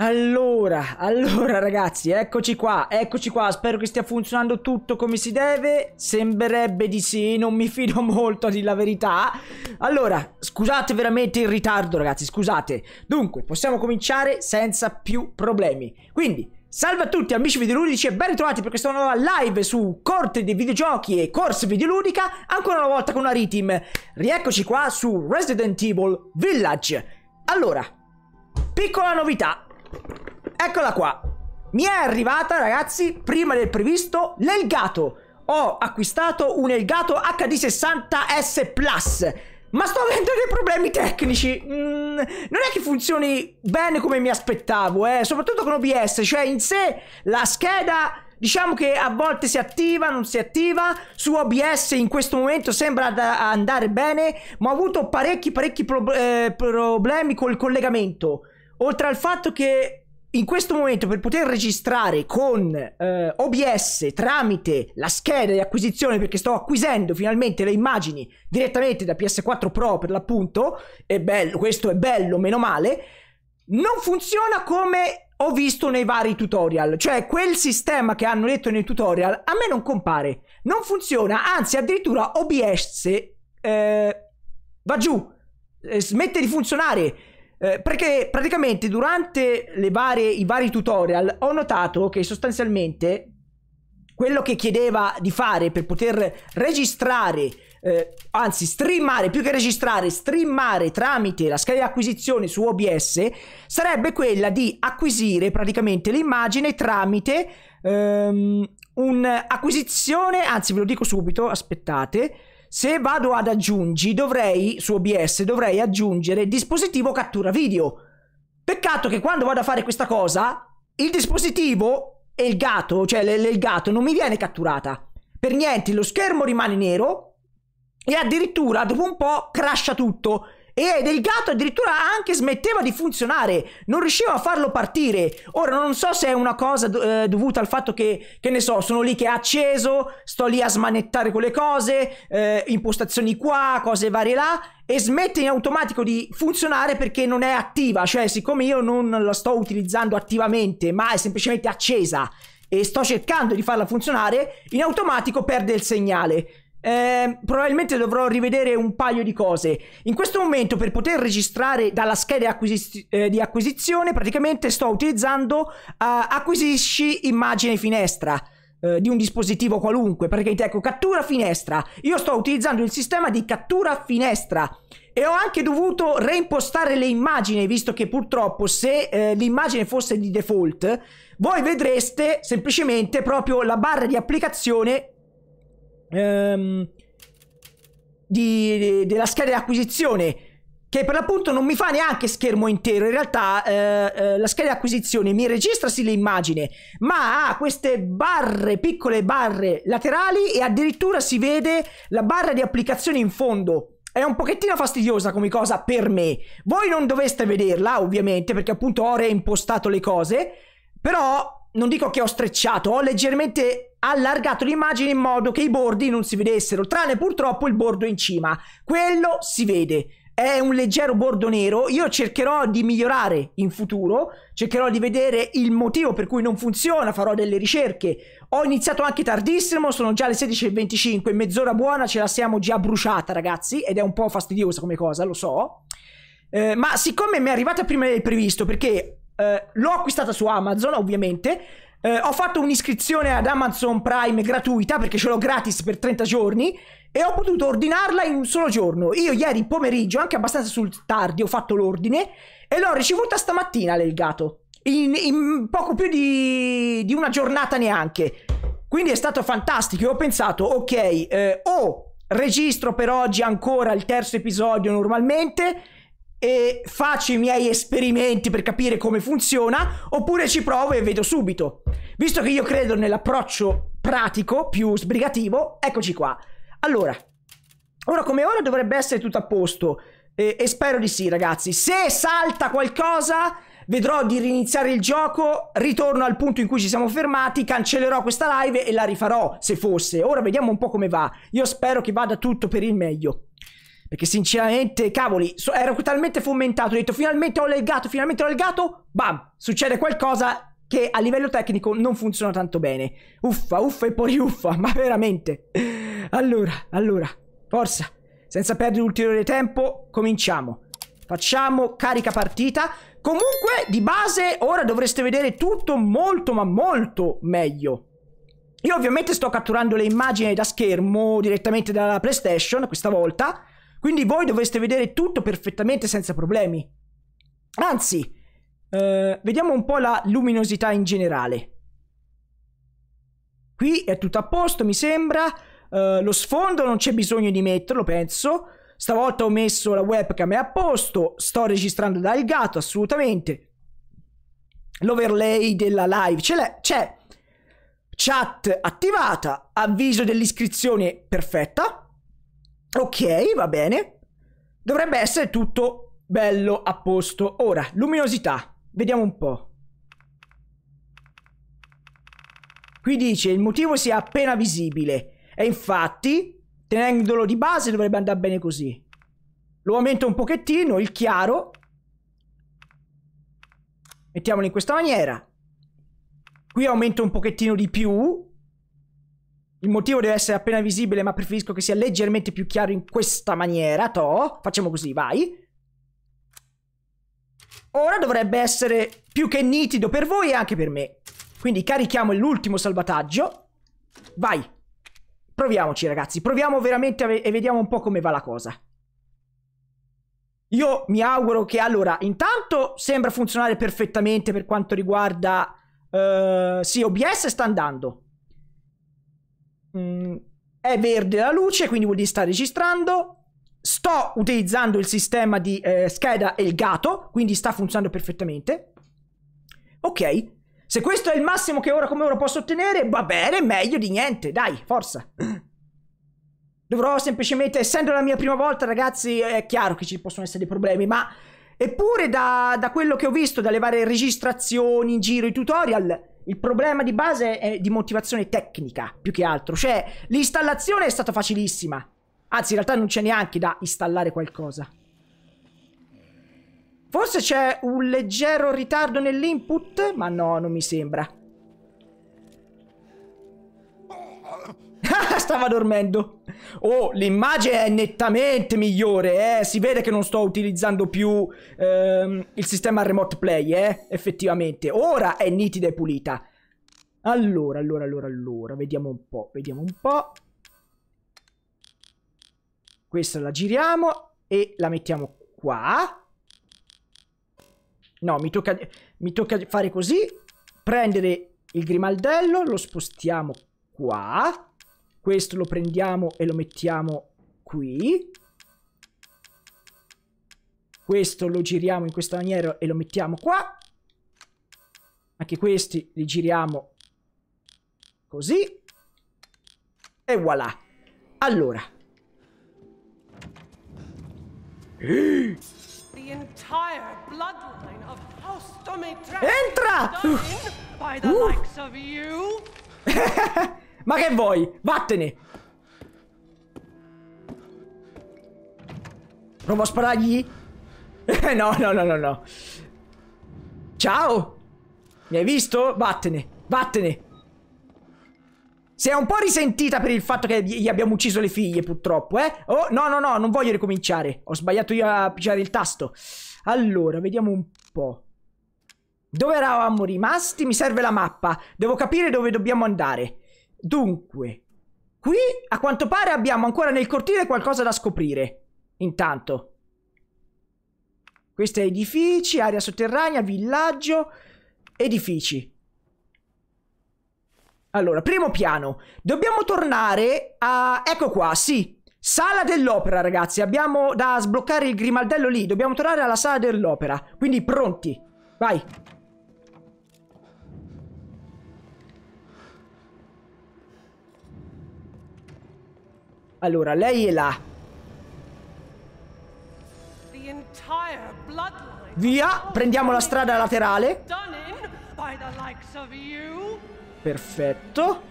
Allora, allora ragazzi, eccoci qua, eccoci qua, spero che stia funzionando tutto come si deve, sembrerebbe di sì, non mi fido molto a dire la verità. Allora, scusate veramente il ritardo ragazzi, scusate. Dunque, possiamo cominciare senza più problemi. Quindi, Salve a tutti amici videoludici e ben ritrovati per questa nuova live su Corte dei Videogiochi e Corse Videoludica Ancora una volta con una Ritim Rieccoci qua su Resident Evil Village Allora, piccola novità Eccola qua. Mi è arrivata, ragazzi, prima del previsto, l'Elgato. Ho acquistato un Elgato HD60S Plus. Ma sto avendo dei problemi tecnici. Mm, non è che funzioni bene come mi aspettavo, eh. Soprattutto con OBS. Cioè, in sé, la scheda... Diciamo che a volte si attiva, non si attiva. Su OBS in questo momento sembra andare bene, ma ho avuto parecchi, parecchi pro eh, problemi col collegamento. Oltre al fatto che in questo momento per poter registrare con eh, OBS tramite la scheda di acquisizione perché sto acquisendo finalmente le immagini direttamente da PS4 Pro per l'appunto, è bello, questo è bello, meno male, non funziona come ho visto nei vari tutorial, cioè quel sistema che hanno detto nei tutorial a me non compare, non funziona, anzi addirittura OBS eh, va giù, eh, smette di funzionare eh, perché praticamente durante varie, i vari tutorial ho notato che sostanzialmente quello che chiedeva di fare per poter registrare, eh, anzi streamare, più che registrare, streamare tramite la scheda di acquisizione su OBS, sarebbe quella di acquisire praticamente l'immagine tramite ehm, un'acquisizione, anzi ve lo dico subito, aspettate, se vado ad aggiungi, dovrei, su OBS, dovrei aggiungere dispositivo cattura video. Peccato che quando vado a fare questa cosa, il dispositivo e il gatto, cioè il gatto, non mi viene catturata. Per niente, lo schermo rimane nero e addirittura dopo un po' crasha tutto e del gatto addirittura anche smetteva di funzionare, non riusciva a farlo partire. Ora non so se è una cosa eh, dovuta al fatto che, che ne so, sono lì che è acceso, sto lì a smanettare quelle cose, eh, impostazioni qua, cose varie là, e smette in automatico di funzionare perché non è attiva, cioè siccome io non la sto utilizzando attivamente, ma è semplicemente accesa e sto cercando di farla funzionare, in automatico perde il segnale. Eh, probabilmente dovrò rivedere un paio di cose. In questo momento, per poter registrare dalla scheda acquisiz eh, di acquisizione, praticamente sto utilizzando eh, acquisisci immagine finestra eh, di un dispositivo qualunque. Praticamente, ecco, cattura finestra. Io sto utilizzando il sistema di cattura finestra. E ho anche dovuto reimpostare le immagini, visto che purtroppo se eh, l'immagine fosse di default, voi vedreste semplicemente proprio la barra di applicazione ehm, di, di, della scheda di acquisizione che per l'appunto non mi fa neanche schermo intero, in realtà eh, eh, la scheda di acquisizione mi registra sì l'immagine, ma ha queste barre, piccole barre laterali e addirittura si vede la barra di applicazione in fondo. È un pochettino fastidiosa come cosa per me. Voi non doveste vederla, ovviamente, perché appunto ho reimpostato le cose, però non dico che ho strecciato, ho leggermente allargato l'immagine in modo che i bordi non si vedessero, tranne purtroppo il bordo in cima. Quello si vede. È un leggero bordo nero. Io cercherò di migliorare in futuro, cercherò di vedere il motivo per cui non funziona, farò delle ricerche. Ho iniziato anche tardissimo, sono già le 16.25, mezz'ora buona ce la siamo già bruciata, ragazzi, ed è un po' fastidiosa come cosa, lo so. Eh, ma siccome mi è arrivata prima del previsto, perché eh, l'ho acquistata su Amazon, ovviamente, eh, ho fatto un'iscrizione ad Amazon Prime gratuita perché ce l'ho gratis per 30 giorni e ho potuto ordinarla in un solo giorno. Io ieri pomeriggio, anche abbastanza sul tardi, ho fatto l'ordine e l'ho ricevuta stamattina l'elgato. In, in poco più di, di, una giornata neanche. Quindi è stato fantastico. ho pensato, ok, eh, o registro per oggi ancora il terzo episodio normalmente e faccio i miei esperimenti per capire come funziona, oppure ci provo e vedo subito. Visto che io credo nell'approccio pratico, più sbrigativo, eccoci qua. Allora, ora come ora dovrebbe essere tutto a posto, e, e spero di sì ragazzi. Se salta qualcosa, vedrò di riniziare il gioco, ritorno al punto in cui ci siamo fermati, cancellerò questa live e la rifarò, se fosse. Ora vediamo un po' come va. Io spero che vada tutto per il meglio. Perché sinceramente, cavoli, so, ero talmente fomentato, ho detto finalmente ho legato, finalmente ho legato, bam, succede qualcosa che a livello tecnico non funziona tanto bene. Uffa, uffa e poi uffa, ma veramente. Allora, allora, forza, senza perdere ulteriore tempo, cominciamo. Facciamo carica partita. Comunque, di base, ora dovreste vedere tutto molto, ma molto meglio. Io ovviamente sto catturando le immagini da schermo direttamente dalla PlayStation questa volta. Quindi voi dovreste vedere tutto perfettamente senza problemi. Anzi, eh, vediamo un po' la luminosità in generale. Qui è tutto a posto, mi sembra. Eh, lo sfondo non c'è bisogno di metterlo, penso. Stavolta ho messo la webcam a posto. Sto registrando dal gatto, assolutamente. L'overlay della live c'è. Chat attivata, avviso dell'iscrizione perfetta. Ok, va bene. Dovrebbe essere tutto bello a posto. Ora, luminosità. Vediamo un po'. Qui dice il motivo sia appena visibile. E infatti, tenendolo di base dovrebbe andare bene così. Lo aumento un pochettino, il chiaro. Mettiamolo in questa maniera. Qui aumento un pochettino di più. Il motivo deve essere appena visibile, ma preferisco che sia leggermente più chiaro in questa maniera, to. Facciamo così, vai. Ora dovrebbe essere più che nitido per voi e anche per me. Quindi carichiamo l'ultimo salvataggio. Vai. Proviamoci, ragazzi. Proviamo veramente e vediamo un po' come va la cosa. Io mi auguro che allora, intanto sembra funzionare perfettamente per quanto riguarda... Uh, sì, OBS sta andando. Mm, è verde la luce, quindi vuol dire sta registrando. Sto utilizzando il sistema di eh, scheda e il gato, quindi sta funzionando perfettamente. Ok, se questo è il massimo che ora come ora posso ottenere, va bene, meglio di niente, dai, forza. Dovrò semplicemente, essendo la mia prima volta, ragazzi, è chiaro che ci possono essere dei problemi, ma eppure da, da quello che ho visto, dalle varie registrazioni in giro, i tutorial, il problema di base è di motivazione tecnica, più che altro. Cioè, l'installazione è stata facilissima. Anzi, in realtà non c'è neanche da installare qualcosa. Forse c'è un leggero ritardo nell'input, ma no, non mi sembra. stava dormendo. Oh, l'immagine è nettamente migliore, eh. Si vede che non sto utilizzando più ehm, il sistema remote play, eh. Effettivamente. Ora è nitida e pulita. Allora, allora, allora, allora. Vediamo un po', vediamo un po'. Questa la giriamo e la mettiamo qua. No, mi tocca, mi tocca fare così. Prendere il grimaldello, lo spostiamo qua. Questo lo prendiamo e lo mettiamo qui. Questo lo giriamo in questa maniera e lo mettiamo qua. Anche questi li giriamo così. E voilà. Allora. Entra! Uh. Ma che vuoi? Vattene! Provo a sparargli? no, no, no, no, no. Ciao! Mi hai visto? Vattene, vattene! Si è un po' risentita per il fatto che gli abbiamo ucciso le figlie, purtroppo, eh? Oh, no, no, no, non voglio ricominciare. Ho sbagliato io a picciare il tasto. Allora, vediamo un po'. Dove eravamo rimasti? Mi serve la mappa. Devo capire dove dobbiamo andare. Dunque, qui a quanto pare abbiamo ancora nel cortile qualcosa da scoprire. Intanto. Questi edifici, area sotterranea, villaggio, edifici. Allora, primo piano. Dobbiamo tornare a... Ecco qua, sì. Sala dell'opera, ragazzi. Abbiamo da sbloccare il grimaldello lì. Dobbiamo tornare alla sala dell'opera. Quindi pronti. Vai. Allora, lei è là. Via, prendiamo la strada laterale. Perfetto.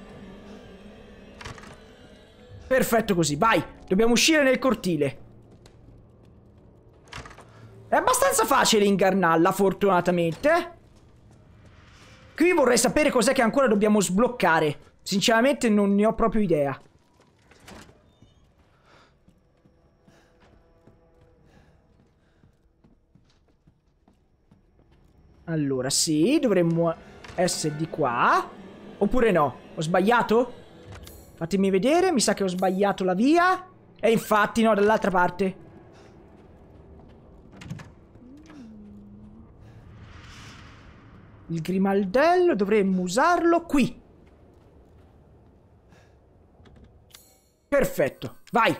Perfetto così, vai. Dobbiamo uscire nel cortile. È abbastanza facile ingannarla, fortunatamente. Qui vorrei sapere cos'è che ancora dobbiamo sbloccare. Sinceramente non ne ho proprio idea. Allora, sì, dovremmo essere di qua. Oppure no? Ho sbagliato? Fatemi vedere, mi sa che ho sbagliato la via. E infatti no, dall'altra parte. Il grimaldello dovremmo usarlo qui. Perfetto, vai!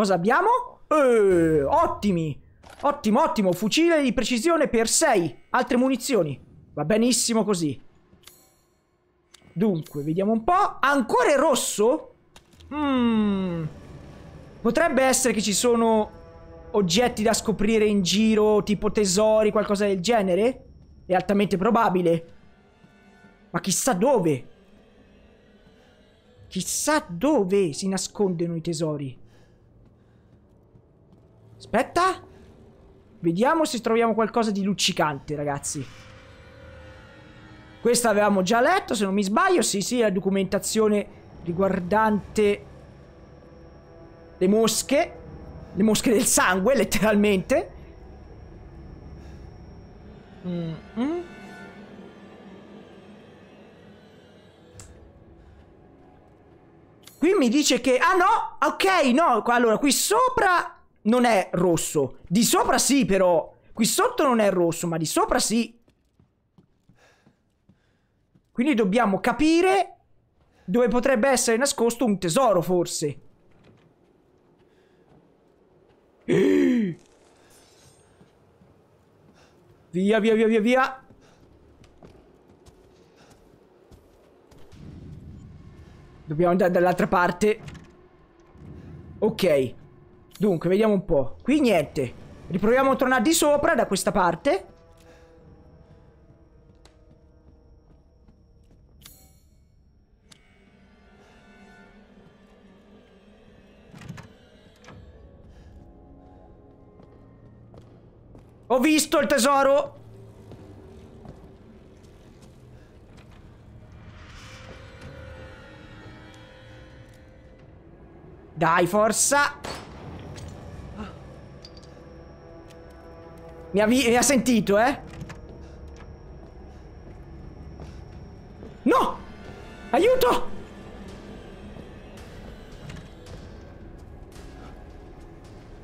Cosa abbiamo? Eh, ottimi! Ottimo, ottimo. Fucile di precisione per 6. Altre munizioni. Va benissimo così. Dunque, vediamo un po'. Ancora rosso? Mmm. Potrebbe essere che ci sono oggetti da scoprire in giro, tipo tesori, qualcosa del genere? È altamente probabile. Ma chissà dove. Chissà dove si nascondono i tesori. Aspetta. Vediamo se troviamo qualcosa di luccicante, ragazzi. Questa avevamo già letto, se non mi sbaglio. Sì, sì, la documentazione riguardante le mosche. Le mosche del sangue, letteralmente. Mm -mm. Qui mi dice che... Ah no! Ok, no! Allora, qui sopra non è rosso. Di sopra sì, però. Qui sotto non è rosso, ma di sopra sì. Quindi dobbiamo capire dove potrebbe essere nascosto un tesoro, forse. Via, via, via, via, via. Dobbiamo andare dall'altra parte. Ok. Dunque, vediamo un po'. Qui niente. Riproviamo a tornare di sopra da questa parte. Ho visto il tesoro! Dai, forza! Mi ha, mi ha sentito, eh? No! Aiuto!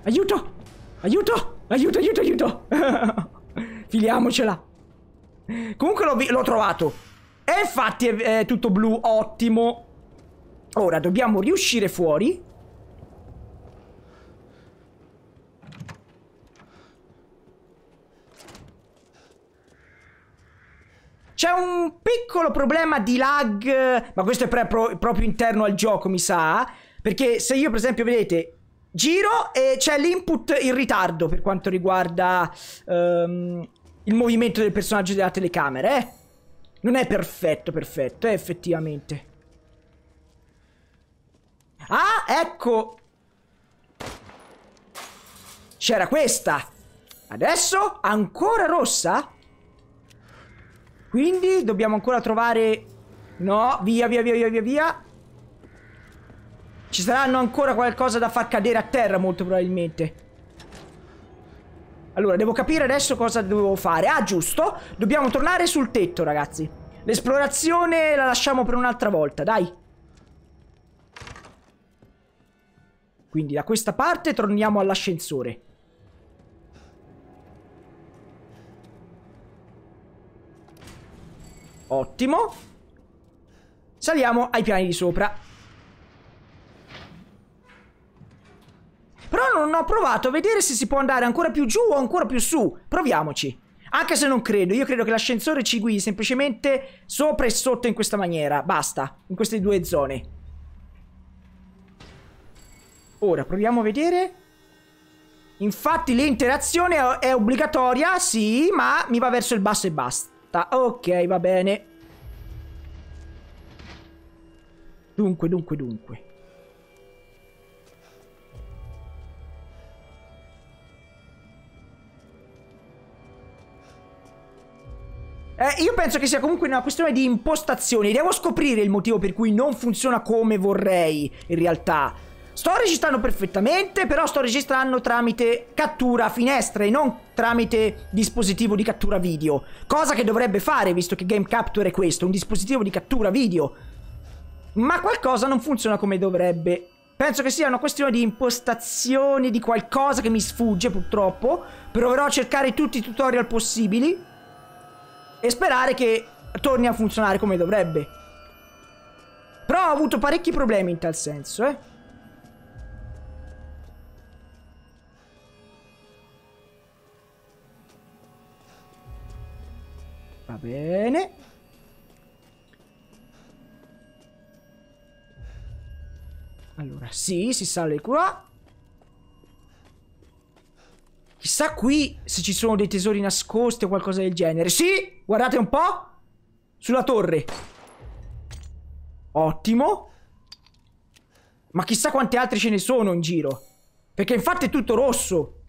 Aiuto! Aiuto! Aiuto, aiuto, aiuto! Filiamocela! Comunque l'ho trovato. E infatti è, è tutto blu, ottimo. Ora dobbiamo riuscire fuori. C'è un piccolo problema di lag, ma questo è pro proprio interno al gioco, mi sa. Perché se io, per esempio, vedete, giro e c'è l'input in ritardo per quanto riguarda um, il movimento del personaggio della telecamera, eh? Non è perfetto, perfetto, eh, effettivamente. Ah, ecco! C'era questa! Adesso ancora rossa? Quindi dobbiamo ancora trovare... No, via, via, via, via, via, via. Ci saranno ancora qualcosa da far cadere a terra, molto probabilmente. Allora, devo capire adesso cosa devo fare. Ah, giusto. Dobbiamo tornare sul tetto, ragazzi. L'esplorazione la lasciamo per un'altra volta, dai. Quindi da questa parte torniamo all'ascensore. Ottimo. Saliamo ai piani di sopra. Però non ho provato a vedere se si può andare ancora più giù o ancora più su. Proviamoci. Anche se non credo, io credo che l'ascensore ci guidi semplicemente sopra e sotto in questa maniera. Basta, in queste due zone. Ora, proviamo a vedere. Infatti l'interazione è obbligatoria, sì, ma mi va verso il basso e basta porta. Ok, va bene. Dunque, dunque, dunque. Eh, io penso che sia comunque una questione di impostazioni. Devo scoprire il motivo per cui non funziona come vorrei, in realtà. Sto registrando perfettamente, però sto registrando tramite cattura a finestre, non cattura tramite dispositivo di cattura video. Cosa che dovrebbe fare, visto che Game Capture è questo, un dispositivo di cattura video. Ma qualcosa non funziona come dovrebbe. Penso che sia una questione di impostazioni, di qualcosa che mi sfugge purtroppo. Proverò a cercare tutti i tutorial possibili e sperare che torni a funzionare come dovrebbe. Però ho avuto parecchi problemi in tal senso, eh. Va bene. Allora, sì, si sale qua. Chissà qui se ci sono dei tesori nascosti o qualcosa del genere. Sì, guardate un po'. Sulla torre. Ottimo. Ma chissà quante altre ce ne sono in giro. Perché infatti è tutto rosso.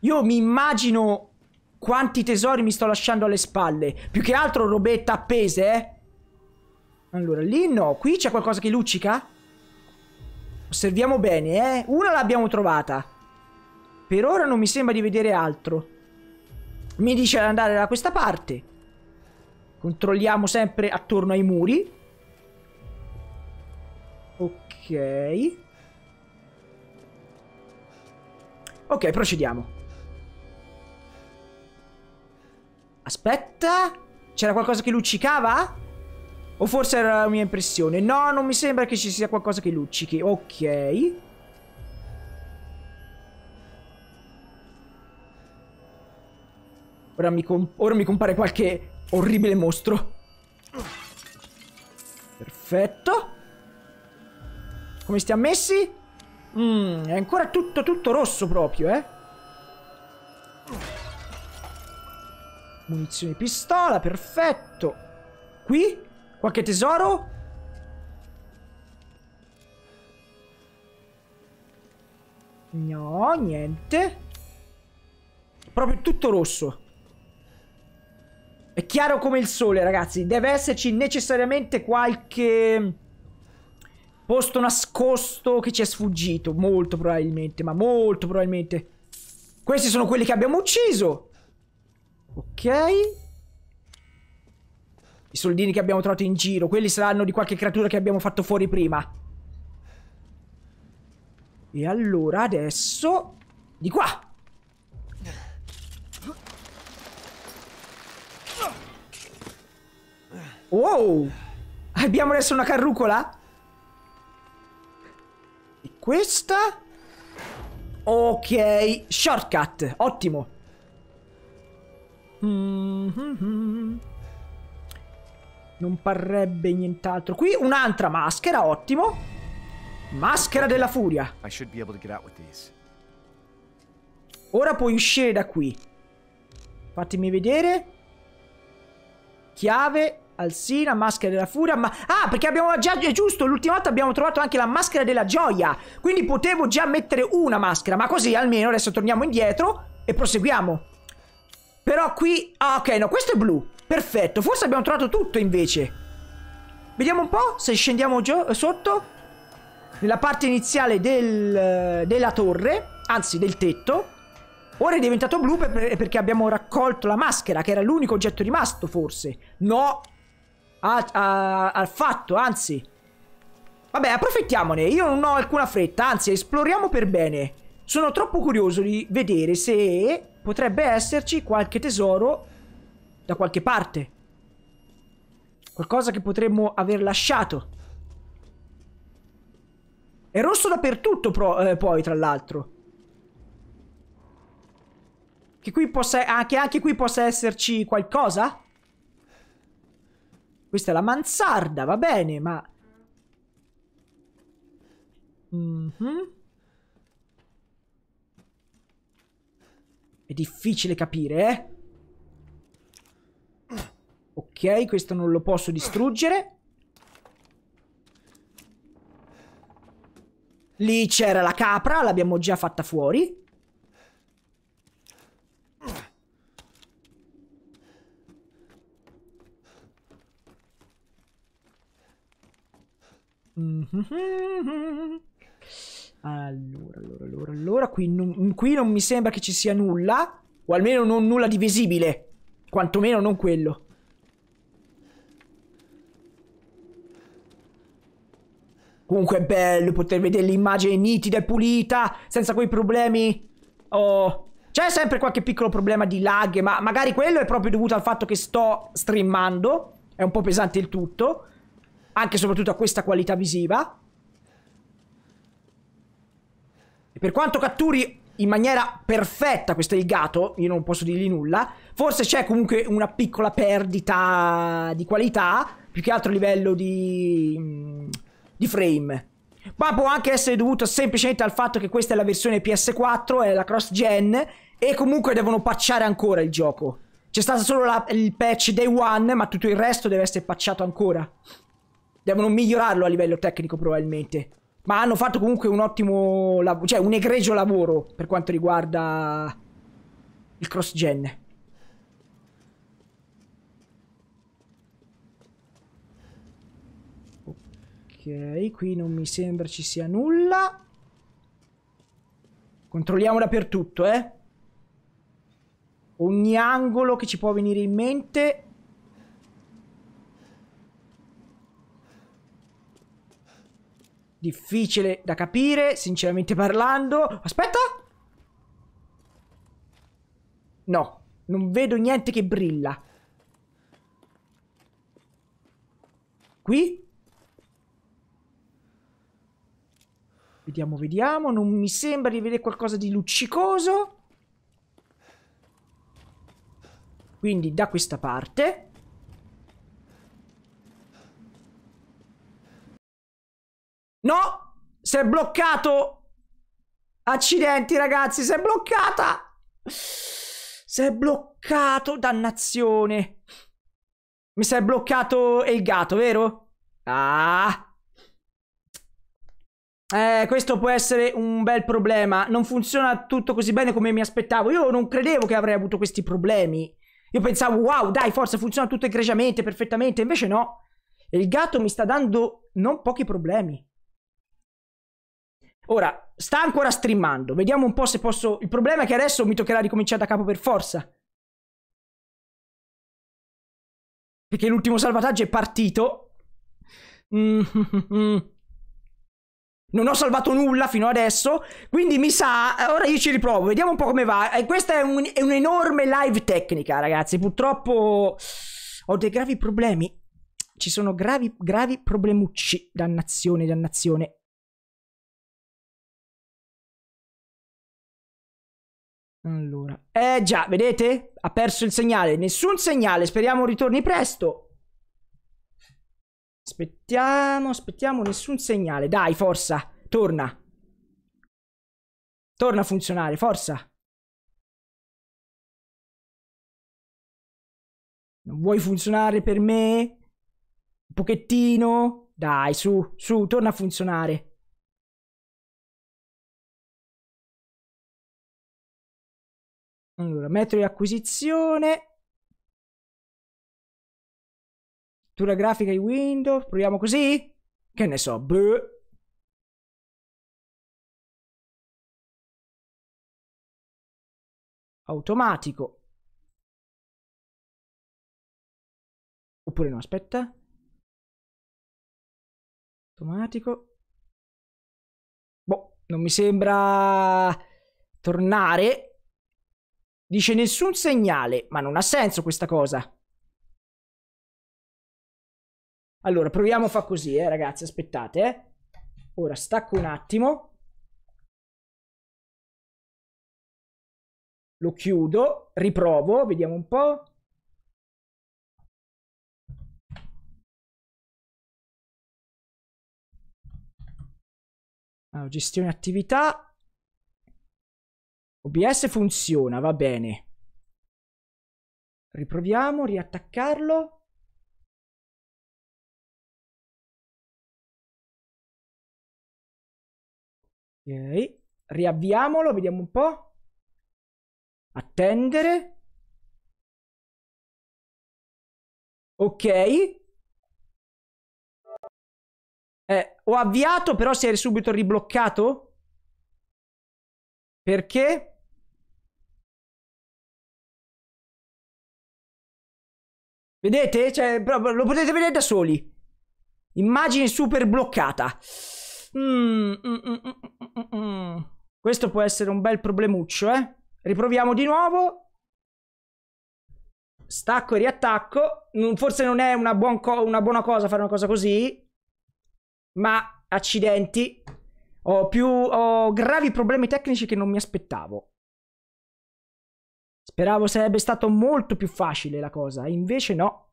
Io mi immagino quanti tesori mi sto lasciando alle spalle? Più che altro robetta appese, eh? Allora, lì no. Qui c'è qualcosa che luccica? Osserviamo bene, eh? Una l'abbiamo trovata. Per ora non mi sembra di vedere altro. Mi dice di andare da questa parte. Controlliamo sempre attorno ai muri. Ok. Ok, procediamo. Aspetta. C'era qualcosa che luccicava? O forse era la mia impressione? No, non mi sembra che ci sia qualcosa che luccichi. Ok. Ora mi, ora mi compare qualche orribile mostro. Perfetto. Come stiamo messi? Mmm, è ancora tutto, tutto rosso proprio, eh. Munizioni pistola, perfetto. Qui? Qualche tesoro? No, niente. Proprio tutto rosso. È chiaro come il sole, ragazzi. Deve esserci necessariamente qualche posto nascosto che ci è sfuggito. Molto probabilmente, ma molto probabilmente. Questi sono quelli che abbiamo ucciso. Ok. I soldini che abbiamo trovato in giro, quelli saranno di qualche creatura che abbiamo fatto fuori prima. E allora adesso... Di qua! Wow! Abbiamo adesso una carrucola? E questa? Ok, shortcut, ottimo. Mm-hmm. Non parrebbe nient'altro. Qui un'altra maschera, ottimo. Maschera della furia. Ora puoi uscire da qui. Fatemi vedere. Chiave, Alsina, maschera della furia, ma... Ah, perché abbiamo già... È giusto, l'ultima volta abbiamo trovato anche la maschera della gioia. Quindi potevo già mettere una maschera, ma così almeno adesso torniamo indietro e proseguiamo. Però qui... Ah, ok, no, questo è blu. Perfetto, forse abbiamo trovato tutto invece. Vediamo un po' se scendiamo eh, sotto. Nella parte iniziale del, eh, della torre, anzi del tetto. Ora è diventato blu per, perché abbiamo raccolto la maschera, che era l'unico oggetto rimasto, forse. No! Al fatto, anzi. Vabbè, approfittiamone. Io non ho alcuna fretta, anzi, esploriamo per bene. Sono troppo curioso di vedere se potrebbe esserci qualche tesoro da qualche parte. Qualcosa che potremmo aver lasciato. È rosso dappertutto pro, eh, poi, tra l'altro. Che qui possa... Anche, ah, anche qui possa esserci qualcosa? Questa è la mansarda, va bene, ma... Mm -hmm. È difficile capire, eh? Ok, questo non lo posso distruggere. Lì c'era la capra, l'abbiamo già fatta fuori. Mm -hmm. Allora, allora, allora, allora, qui non, qui non mi sembra che ci sia nulla, o almeno non nulla di visibile, quantomeno non quello. Comunque è bello poter vedere l'immagine nitida e pulita, senza quei problemi. Oh, c'è sempre qualche piccolo problema di lag, ma magari quello è proprio dovuto al fatto che sto streamando. È un po' pesante il tutto. Anche e soprattutto a questa qualità visiva. Per quanto catturi in maniera perfetta questo elgato, io non posso dirgli nulla, forse c'è comunque una piccola perdita di qualità, più che altro a livello di, mm, di frame. Ma può anche essere dovuto semplicemente al fatto che questa è la versione PS4, è la cross-gen, e comunque devono patchare ancora il gioco. C'è stato solo la, il patch day one, ma tutto il resto deve essere patchato ancora. Devono migliorarlo a livello tecnico probabilmente. Ma hanno fatto comunque un ottimo lavoro, cioè un egregio lavoro per quanto riguarda il cross-gen. Ok, qui non mi sembra ci sia nulla. Controlliamo dappertutto, eh. Ogni angolo che ci può venire in mente. difficile da capire, sinceramente parlando. Aspetta! No, non vedo niente che brilla. Qui? Vediamo, vediamo. Non mi sembra di vedere qualcosa di luccicoso. Quindi da questa parte. Si è bloccato. Accidenti, ragazzi, si è bloccata. Si è bloccato, dannazione. Mi si è bloccato il gatto, vero? Ah. Eh, questo può essere un bel problema. Non funziona tutto così bene come mi aspettavo. Io non credevo che avrei avuto questi problemi. Io pensavo, wow, dai, forse funziona tutto egregiamente, perfettamente. Invece no. Il gatto mi sta dando non pochi problemi. Ora, sta ancora streamando. Vediamo un po' se posso... Il problema è che adesso mi toccherà ricominciare da capo per forza. Perché l'ultimo salvataggio è partito. Non ho salvato nulla fino adesso, quindi mi sa, ora io ci riprovo, vediamo un po' come va. Eh, questa è, un'enorme live tecnica, ragazzi. Purtroppo ho dei gravi problemi. Ci sono gravi, gravi problemucci. Dannazione, dannazione. Allora, eh già, vedete? Ha perso il segnale, nessun segnale, speriamo ritorni presto. Aspettiamo, aspettiamo, nessun segnale. Dai, forza, torna. Torna a funzionare, forza. Non vuoi funzionare per me? Un pochettino? Dai, su, su, torna a funzionare. Allora, metro di acquisizione. Tura grafica di Windows. Proviamo così? Che ne so, beh. Automatico. Oppure no, aspetta. Automatico. Boh, non mi sembra tornare Dice nessun segnale, ma non ha senso questa cosa. Allora, proviamo a fa così, eh, ragazzi, aspettate. Eh. Ora stacco un attimo. Lo chiudo, riprovo, vediamo un po'. Allora, ah, gestione attività, OBS funziona, va bene. Riproviamo, riattaccarlo. Ok, riavviamolo, vediamo un po'. Attendere. Ok. Eh, ho avviato, però si è subito ribloccato? Perché? Vedete? Cioè, lo potete vedere da soli. Immagine super bloccata. Mm mm mm, mm, mm, mm, Questo può essere un bel problemuccio, eh? Riproviamo di nuovo. Stacco e riattacco. Forse non è una, buon una buona cosa fare una cosa così. Ma accidenti. Ho più ho gravi problemi tecnici che non mi aspettavo. Speravo sarebbe stato molto più facile la cosa, invece no.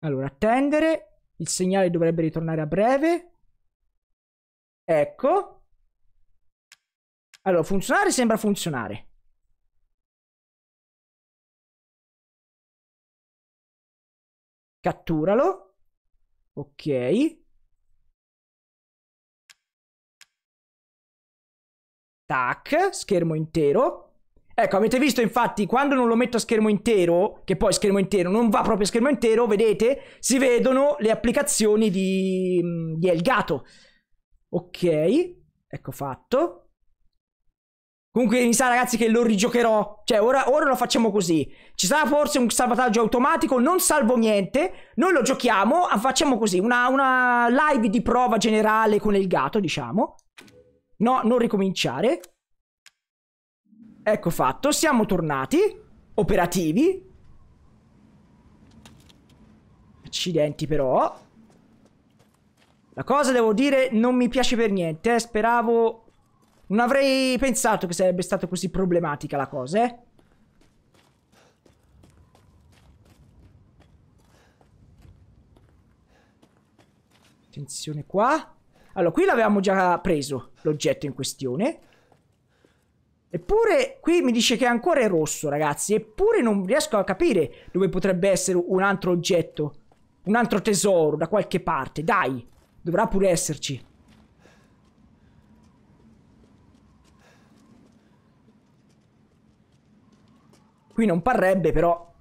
Allora, attendere. Il segnale dovrebbe ritornare a breve. Ecco. Allora, funzionare sembra funzionare. Catturalo. Ok. Tac, schermo intero. Ecco, avete visto infatti quando non lo metto a schermo intero, che poi schermo intero non va proprio a schermo intero, vedete, si vedono le applicazioni di, mm, di Elgato. Ok, ecco fatto. Comunque mi sa ragazzi che lo rigiocherò, cioè ora, ora, lo facciamo così. Ci sarà forse un salvataggio automatico, non salvo niente, noi lo giochiamo, ah, facciamo così, una, una live di prova generale con Elgato, diciamo. No, non ricominciare. Ecco fatto, siamo tornati, operativi. Accidenti però. La cosa, devo dire, non mi piace per niente, eh. speravo... Non avrei pensato che sarebbe stata così problematica la cosa, eh. Attenzione qua. Allora, qui l'avevamo già preso, l'oggetto in questione. Eppure, qui mi dice che ancora è rosso, ragazzi. Eppure non riesco a capire dove potrebbe essere un altro oggetto. Un altro tesoro, da qualche parte. Dai, dovrà pure esserci. Qui non parrebbe, però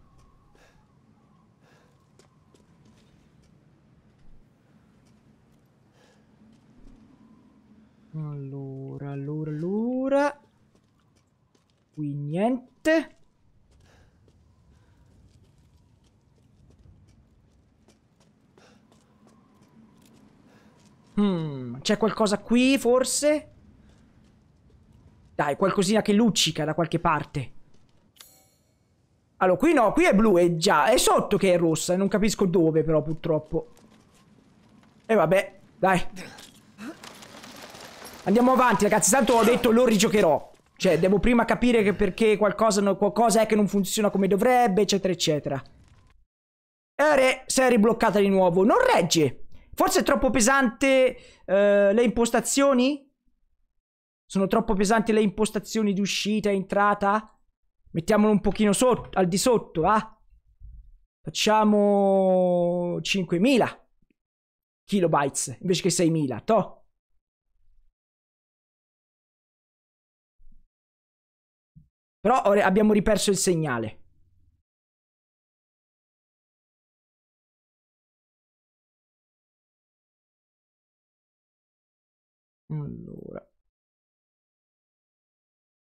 Allora, allora, allora. Qui niente. Hmm, c'è qualcosa qui forse? Dai, qualcosina che luccica da qualche parte. Allora, qui no, qui è blu, è già, è sotto che è rossa, non capisco dove però purtroppo. E vabbè, dai. Andiamo avanti, ragazzi. Tanto ho detto lo rigiocherò. Cioè, devo prima capire che perché qualcosa, qualcosa è che non funziona come dovrebbe, eccetera, eccetera. Ere, si è ribloccata di nuovo. Non regge. Forse è troppo pesante eh, le impostazioni? Sono troppo pesanti le impostazioni di uscita e entrata? Mettiamolo un pochino sotto, al di sotto, ah. Facciamo 5000 kilobytes invece che 6000, toh. Però abbiamo riperso il segnale. Allora.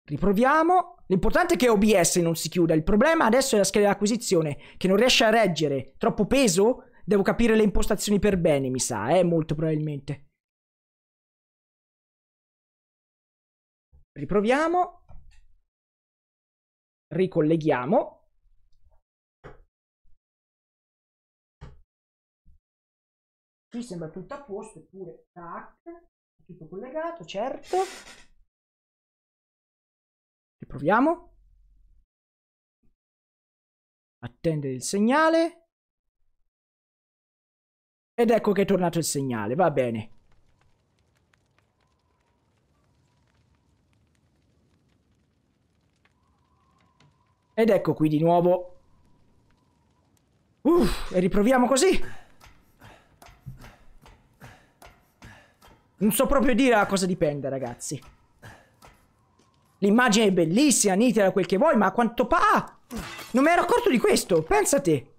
Riproviamo. L'importante è che OBS non si chiuda. Il problema adesso è la scheda di acquisizione che non riesce a reggere. Troppo peso? Devo capire le impostazioni per bene, mi sa, eh, molto probabilmente. Riproviamo ricolleghiamo qui sembra tutto a posto eppure tac tutto collegato certo riproviamo attendere il segnale ed ecco che è tornato il segnale va bene Ed ecco qui di nuovo. Uff, e riproviamo così. Non so proprio dire a cosa dipende, ragazzi. L''immagine è bellissima, nitida, quel che vuoi, ma a quanto pa... Ah! Non mi ero accorto di questo, pensate.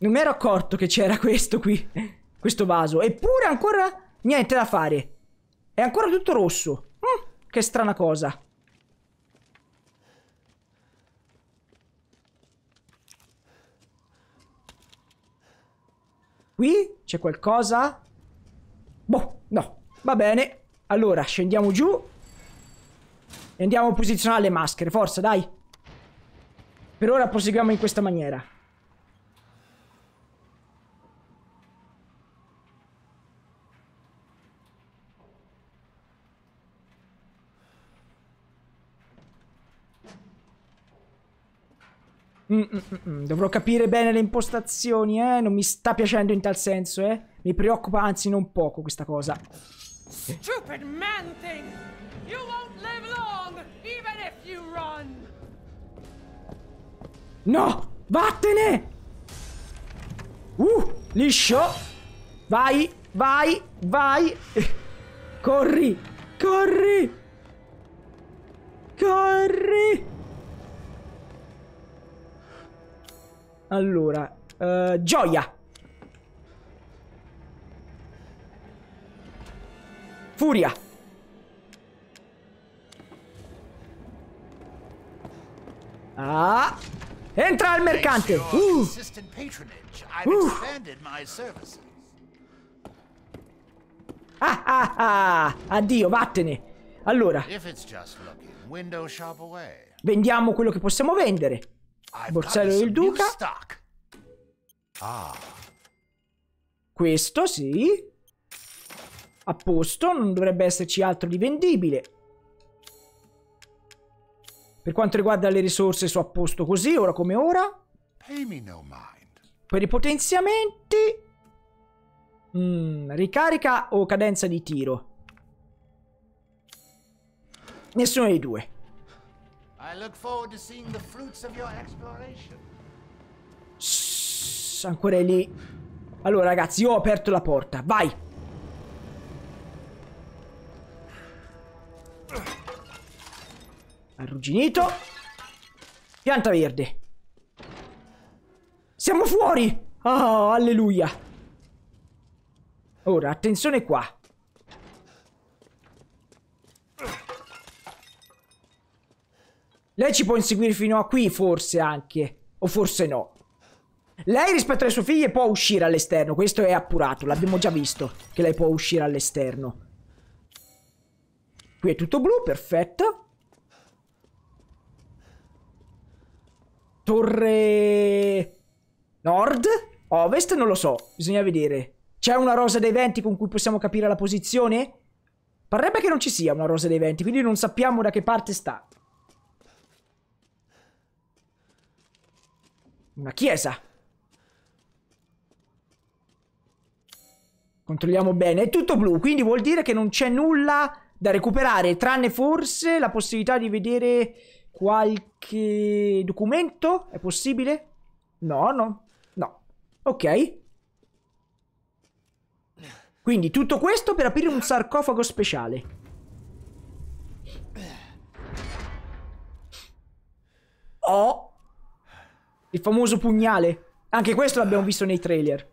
Non mi ero accorto che c'era questo qui, questo vaso. Eppure ancora niente da fare. È ancora tutto rosso. Mm, che strana cosa. Qui c'è qualcosa? Boh, no. Va bene. Allora, scendiamo giù. E andiamo a posizionare le maschere. Forza, dai. Per ora proseguiamo in questa maniera. Mm, mm, mm, mm, Dovrò capire bene le impostazioni, eh. Non mi sta piacendo in tal senso, eh. Mi preoccupa, anzi, non poco questa cosa. Stupid man thing! You won't live long, even if you run! No! Vattene! Uh! Liscio! Vai! Vai! Vai! Corri! Corri! Corri! Allora, uh, gioia. Furia. Ah. Entra al mercante. Uh. Uh. Ah, ah, ah. Addio, vattene. Allora. Vendiamo quello che possiamo vendere. Borsello del Duca. Ah. Questo sì. A posto, non dovrebbe esserci altro di vendibile. Per quanto riguarda le risorse, sono a posto così, ora come ora. Per i potenziamenti... Mm, ricarica o cadenza di tiro? Nessuno dei due. I look forward to seeing the fruits of your exploration. Shhh, ancora lì. Allora, ragazzi, io ho aperto la porta. Vai! Arrugginito. Pianta verde. Siamo fuori! Oh, alleluia! Ora, attenzione qua. Lei ci può inseguire fino a qui, forse anche. O forse no. Lei rispetto alle sue figlie può uscire all'esterno, questo è appurato, l'abbiamo già visto che lei può uscire all'esterno. Qui è tutto blu, perfetto. Torre nord, ovest, non lo so, bisogna vedere. C'è una rosa dei venti con cui possiamo capire la posizione? Parrebbe che non ci sia una rosa dei venti, quindi non sappiamo da che parte sta. Una chiesa. Controlliamo bene. È tutto blu, quindi vuol dire che non c'è nulla da recuperare, tranne forse la possibilità di vedere qualche documento. È possibile? No, no. No. Ok. Quindi tutto questo per aprire un sarcofago speciale. Oh. Il famoso pugnale. Anche questo l'abbiamo visto nei trailer.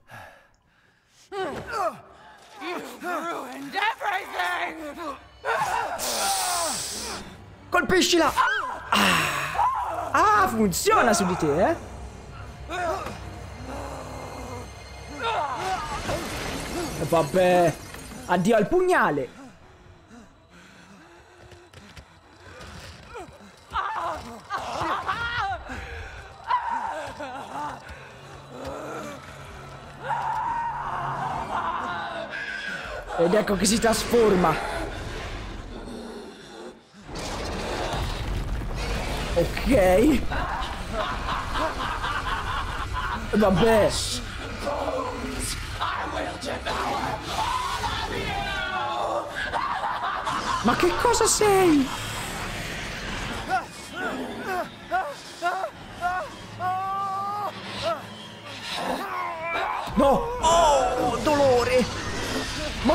Colpiscila! Ah, funziona su di te, eh? vabbè. Addio al pugnale. ed ecco che si trasforma. Ok. Vabbè. Ma che cosa sei?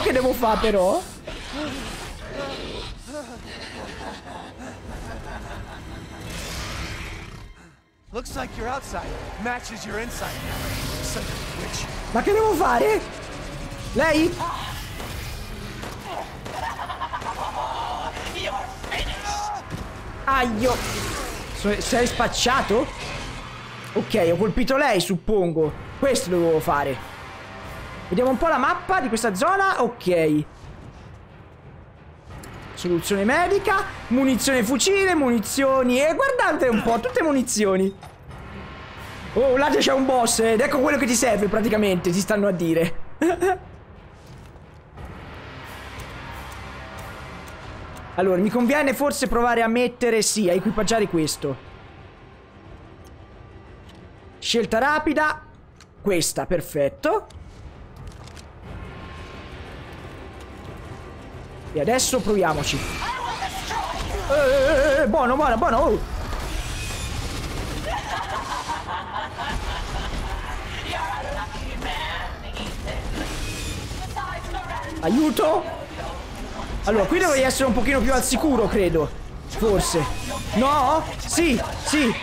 che devo fare però? Ma che devo fare? Lei? Aio! Sei spacciato? Ok, ho colpito lei, suppongo. Questo dovevo fare. Vediamo un po' la mappa di questa zona. Ok. Soluzione medica, munizione fucile, munizioni... E eh, guardate un po', tutte munizioni. Oh, là c'è un boss ed ecco quello che ti serve praticamente, ti stanno a dire. allora, mi conviene forse provare a mettere, sì, a equipaggiare questo. Scelta rapida. Questa, perfetto. E adesso proviamoci. Eh eh, eh, eh, eh, buono, buono, buono. Oh. Aiuto! Allora, qui dovrei essere un pochino più al sicuro, credo. Forse. No? Sì, sì.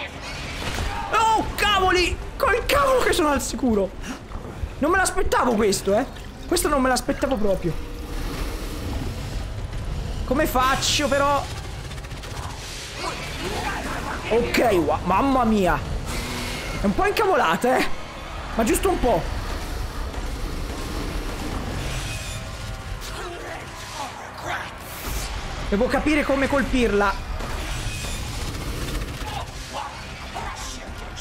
Oh, cavoli! Col cavolo che sono al sicuro! Non me l'aspettavo questo, eh. Questo non me l'aspettavo proprio. Come faccio però? Ok, wow, mamma mia. È un po' incavolata, eh. Ma giusto un po'. Devo capire come colpirla.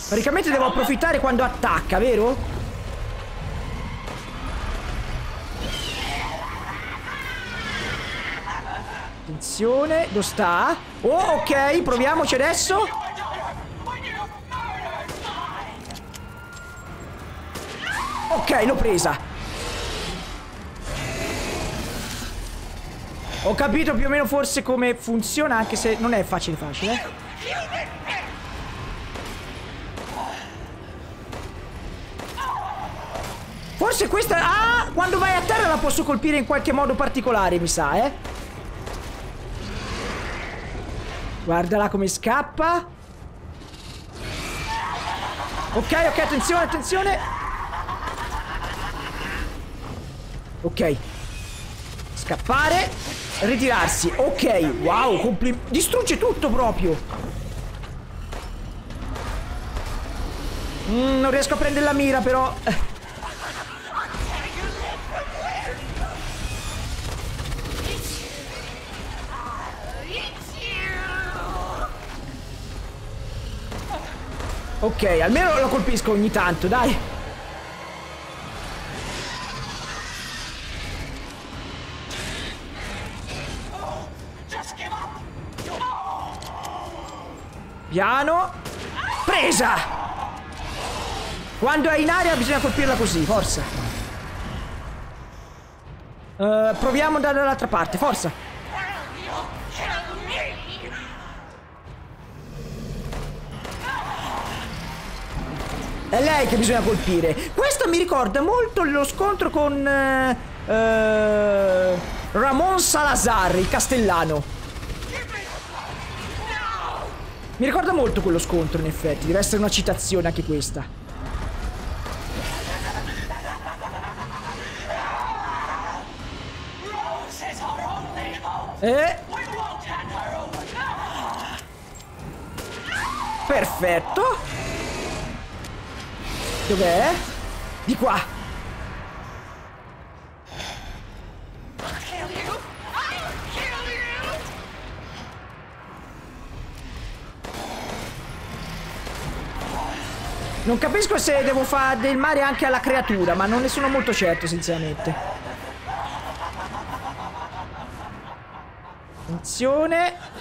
Praticamente devo approfittare quando attacca, vero? Attenzione, dove sta? Oh, ok, proviamoci adesso. Ok, l'ho presa. Ho capito più o meno forse come funziona, anche se non è facile facile. Forse questa... Ah! Quando vai a terra la posso colpire in qualche modo particolare, mi sa, eh. Guardala come scappa. Ok, ok, attenzione, attenzione. Ok. Scappare. Ritirarsi. Ok, wow, complimenti. Distrugge tutto proprio. Mm, non riesco a prendere la mira però. Ok, almeno lo colpisco ogni tanto, dai. Piano. Presa! Quando è in aria bisogna colpirla così, forza. Uh, proviamo dall'altra parte, forza. È lei che bisogna colpire. Questo mi ricorda molto lo scontro con... Eh, eh, Ramon Salazar, il castellano. Mi ricorda molto quello scontro, in effetti. Deve essere una citazione anche questa. Eh? Perfetto. Dov'è? Di qua! Non capisco se devo fare del male anche alla creatura, ma non ne sono molto certo, sinceramente. Attenzione!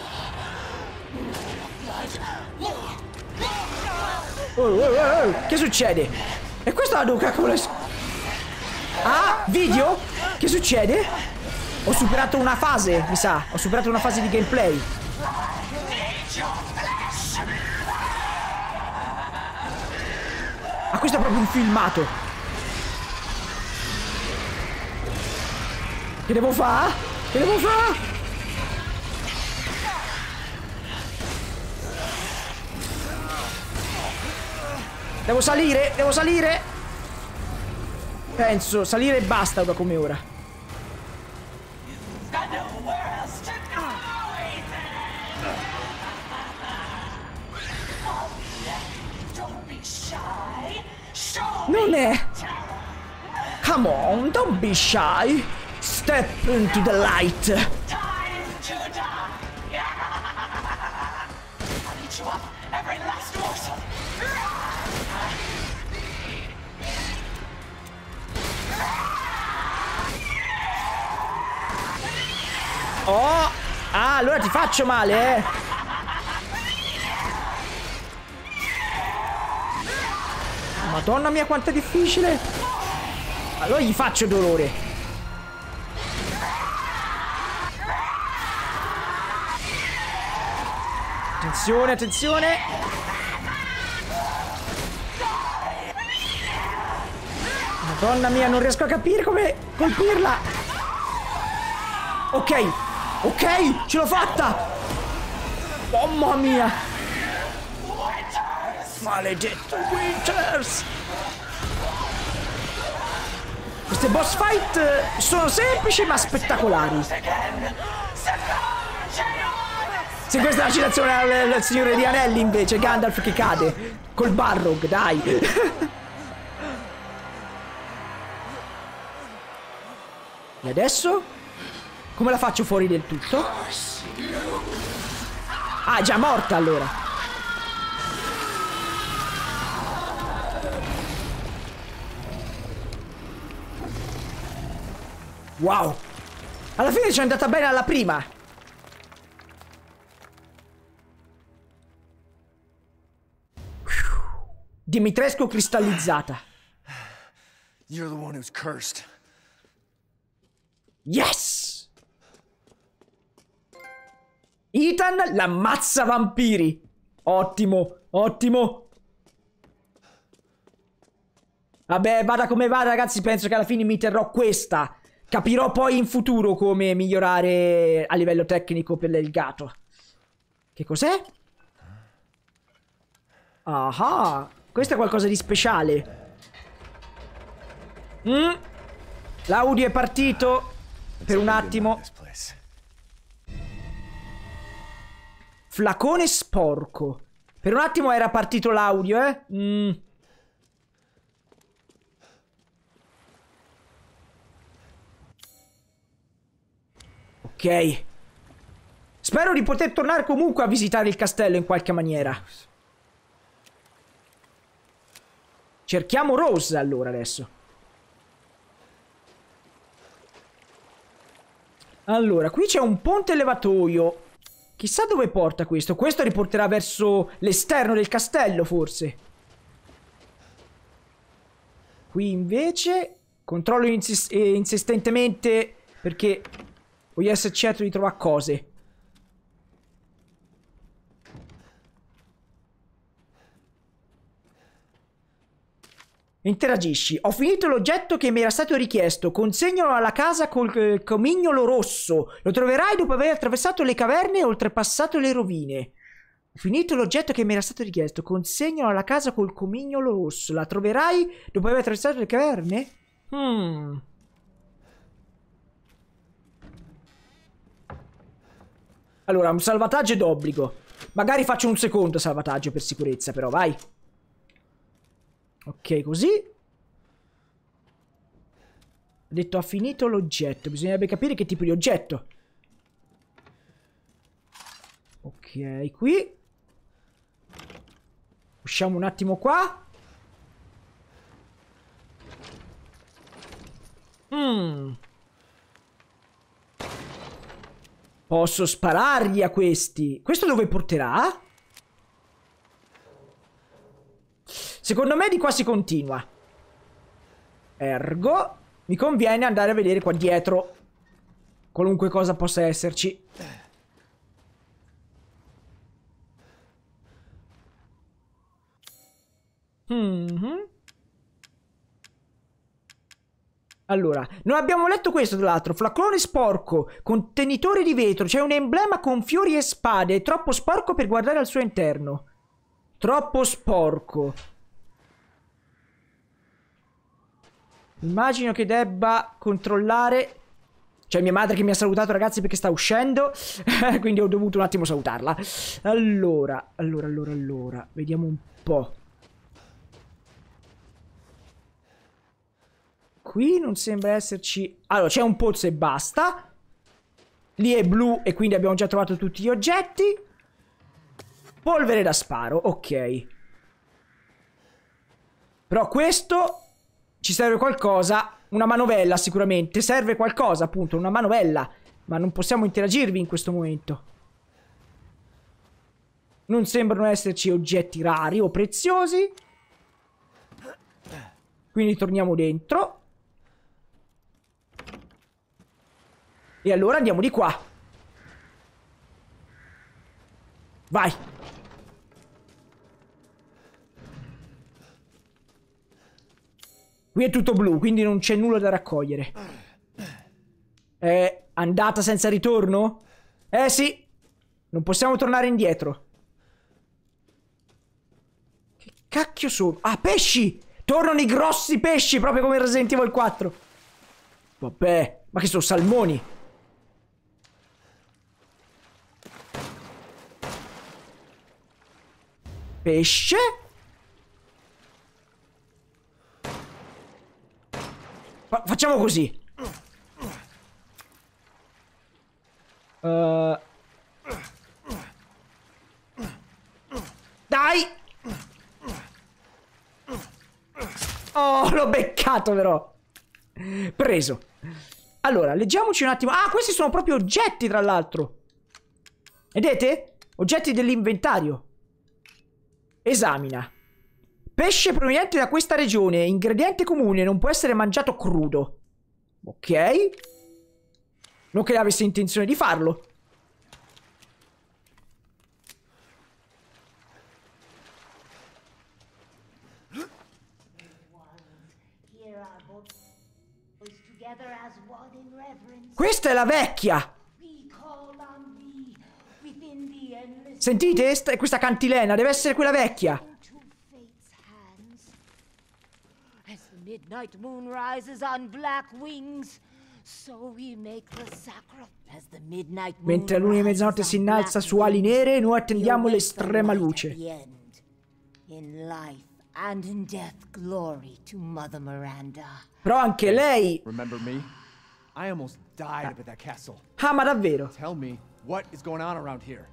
Oh, oh, oh, oh. Che succede? E questa è la nuca con Ah, video? Che succede? Ho superato una fase, mi sa. Ho superato una fase di gameplay. Ah, questo è proprio un filmato. Che devo fare? Che devo fare? Devo salire, devo salire. Penso, salire e basta da come ora. Non è. Come on, don't be shy. Step into the light. ti faccio male, eh! Madonna mia, quanto è difficile! Allora gli faccio dolore! Attenzione, attenzione! Madonna mia, non riesco a capire come colpirla! Ok, Ok, ce l'ho fatta! Mamma mia! Maledetto Winters! Queste boss fight eh, sono semplici ma spettacolari. Se questa è la citazione al, al signore di Anelli invece, Gandalf che cade. Col Barrog, dai. e adesso? Come la faccio fuori del tutto? Ah, è ah, già morta allora. Wow. Alla fine ci è andata bene alla prima. Dimitrescu cristallizzata. You're the one who's cursed. Yes! Ethan l'ammazza vampiri. Ottimo, ottimo. Vabbè, vada come va, ragazzi, penso che alla fine mi terrò questa. Capirò poi in futuro come migliorare a livello tecnico per il gatto. Che cos'è? Ah, questo è qualcosa di speciale. Mm. L'audio è partito per un attimo. Flacone sporco. Per un attimo era partito l'audio, eh? Mm. Ok. Spero di poter tornare comunque a visitare il castello in qualche maniera. Cerchiamo Rose allora adesso. Allora, qui c'è un ponte levatoio. Chissà dove porta questo. Questo riporterà verso l'esterno del castello, forse. Qui invece controllo eh, insistentemente perché voglio essere certo di trovare cose. Interagisci. Ho finito l'oggetto che mi era stato richiesto. Consegnalo alla casa col eh, comignolo rosso. Lo troverai dopo aver attraversato le caverne e oltrepassato le rovine. Ho finito l'oggetto che mi era stato richiesto. Consegnalo alla casa col comignolo rosso. La troverai dopo aver attraversato le caverne? Hmm. Allora, un salvataggio d'obbligo. Magari faccio un secondo salvataggio per sicurezza, però, vai così. Ha detto ha finito l'oggetto. Bisognerebbe capire che tipo di oggetto. Ok, qui. Usciamo un attimo qua. Mm. Posso sparargli a questi. Questo dove porterà? Secondo me di qua si continua. Ergo, mi conviene andare a vedere qua dietro qualunque cosa possa esserci. Mm -hmm. Allora, non abbiamo letto questo tra l'altro. Flacone sporco, contenitore di vetro, c'è un emblema con fiori e spade, è troppo sporco per guardare al suo interno. Troppo sporco. Immagino che debba controllare... Cioè mia madre che mi ha salutato ragazzi perché sta uscendo, quindi ho dovuto un attimo salutarla. Allora, allora, allora, allora, vediamo un po'. Qui non sembra esserci... Allora, c'è un pozzo e basta. Lì è blu e quindi abbiamo già trovato tutti gli oggetti. Polvere da sparo, ok. Però questo ci serve qualcosa, una manovella sicuramente, serve qualcosa appunto, una manovella, ma non possiamo interagirvi in questo momento. Non sembrano esserci oggetti rari o preziosi. Quindi torniamo dentro. E allora andiamo di qua. Vai. Qui è tutto blu, quindi non c'è nulla da raccogliere. È eh, andata senza ritorno? Eh sì! Non possiamo tornare indietro. Che cacchio sono? Ah, pesci! Tornano i grossi pesci, proprio come Resident Evil 4. Vabbè, ma che sono salmoni? Pesce? Fa facciamo così. Uh... Dai! Oh, l'ho beccato però. Preso. Allora, leggiamoci un attimo. Ah, questi sono proprio oggetti, tra l'altro. Vedete? Oggetti dell'inventario. Esamina. Pesce proveniente da questa regione, ingrediente comune, non può essere mangiato crudo. Ok. Non che avesse intenzione di farlo. Questa è la vecchia! Sentite? Questa cantilena deve essere quella vecchia! midnight moon rises on black wings. So we make the sacrifice the midnight moon Mentre la luna di mezzanotte si innalza su ali nere, noi attendiamo l'estrema luce. In life and in death glory to Mother Miranda. Però anche lei Remember me? I almost died at that castle. Ah, ma davvero? Tell me what is going on around here.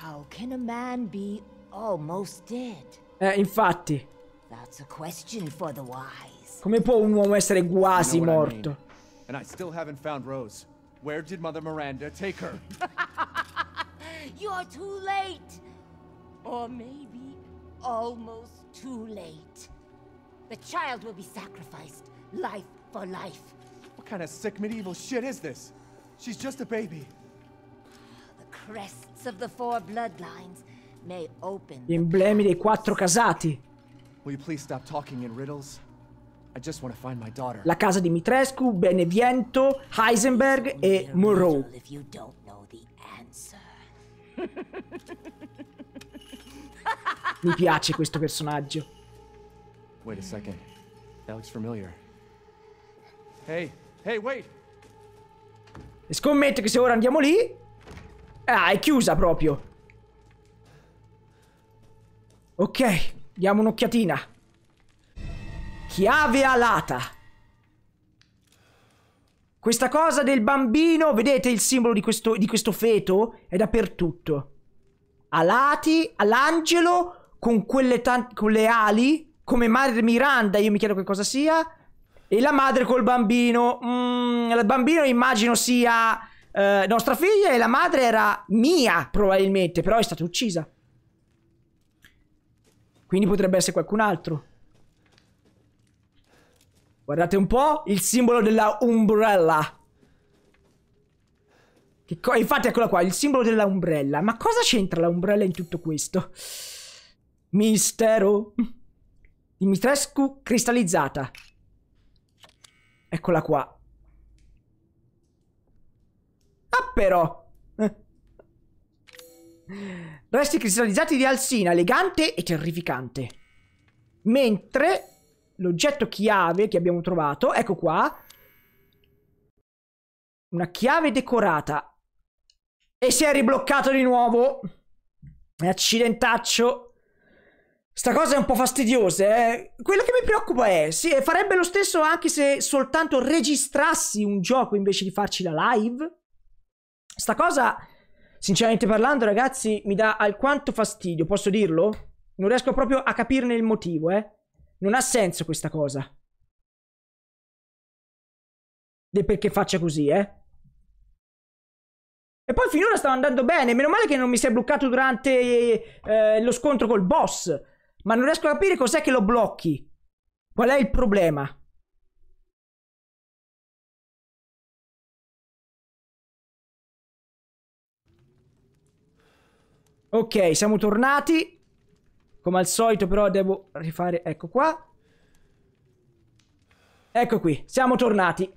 How can a man be almost dead? Eh, infatti. Come può un uomo essere quasi morto? And I still haven't found Rose. Where did Mother Miranda take her? You're too late. Or maybe almost too late. The child will be sacrificed, life for life. What kind of sick medieval shit is this? She's just a baby. The crests of the four bloodlines may open. Gli emblemi dei quattro casati. Will you please stop talking in riddles? I just want to La casa di Mitrescu, Beneviento, Heisenberg e Monroe. Mi piace questo personaggio. Wait a second. That looks familiar. Hey, hey, wait. E scommetto che se ora andiamo lì Ah, è chiusa proprio. Ok, Diamo un'occhiatina. Chiave alata. Questa cosa del bambino, vedete il simbolo di questo, di questo feto? È dappertutto. Alati, all'angelo, con, con le ali, come madre Miranda, io mi chiedo che cosa sia. E la madre col bambino. Mm, il bambino immagino sia eh, nostra figlia e la madre era mia, probabilmente, però è stata uccisa. Quindi potrebbe essere qualcun altro. Guardate un po' il simbolo della umbrella. Che infatti eccola qua, il simbolo della umbrella. Ma cosa c'entra la umbrella in tutto questo? Mistero. Dimitrescu cristallizzata. Eccola qua. Ah però. Resti cristallizzati di Alsina, elegante e terrificante. Mentre l'oggetto chiave che abbiamo trovato, ecco qua, una chiave decorata. E si è ribloccato di nuovo. Accidentaccio. Sta cosa è un po' fastidiosa, eh? Quello che mi preoccupa è, sì, farebbe lo stesso anche se soltanto registrassi un gioco invece di farci la live? Sta cosa Sinceramente parlando, ragazzi, mi dà alquanto fastidio, posso dirlo? Non riesco proprio a capirne il motivo, eh. Non ha senso questa cosa. Del perché faccia così, eh. E poi finora stava andando bene, meno male che non mi si è bloccato durante eh, lo scontro col boss. Ma non riesco a capire cos'è che lo blocchi. Qual è il problema? Ok, siamo tornati. Come al solito però devo rifare... Ecco qua. Ecco qui, siamo tornati.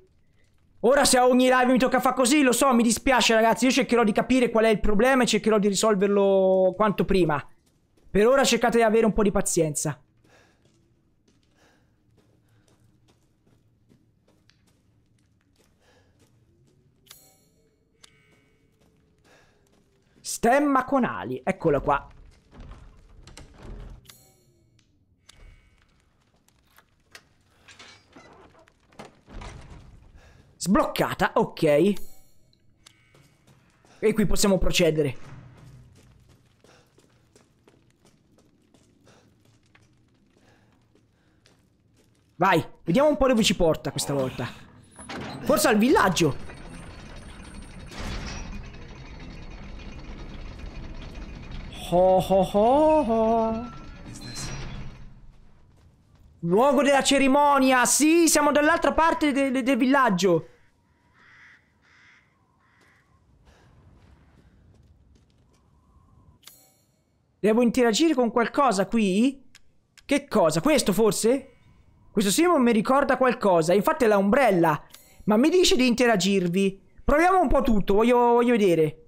Ora se a ogni live mi tocca fare così, lo so, mi dispiace ragazzi, io cercherò di capire qual è il problema e cercherò di risolverlo quanto prima. Per ora cercate di avere un po' di pazienza. Stemma con ali, eccolo qua. Sbloccata, ok. E qui possiamo procedere. Vai, vediamo un po' dove ci porta questa volta. Forse al villaggio. Ho ho ho ho. Luogo della cerimonia! Sì, siamo dall'altra parte de de del villaggio! Devo interagire con qualcosa qui? Che cosa? Questo forse? Questo Simon mi ricorda qualcosa, infatti è la ombrella. Ma mi dice di interagirvi. Proviamo un po' tutto, voglio, voglio vedere.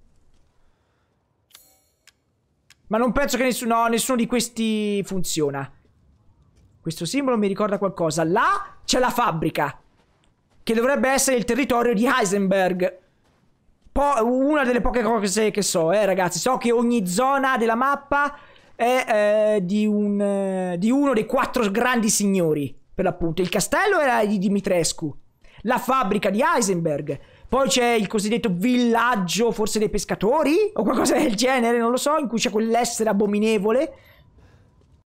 Ma non penso che nessuno, no, nessuno di questi funziona. Questo simbolo mi ricorda qualcosa. Là c'è la fabbrica. Che dovrebbe essere il territorio di Heisenberg. Po una delle poche cose che so, eh, ragazzi. So che ogni zona della mappa è eh, di, un, eh, di, uno dei quattro grandi signori, per l'appunto. Il castello era di Dimitrescu. La fabbrica di Heisenberg. Poi c'è il cosiddetto villaggio, forse dei pescatori, o qualcosa del genere, non lo so, in cui c'è quell'essere abominevole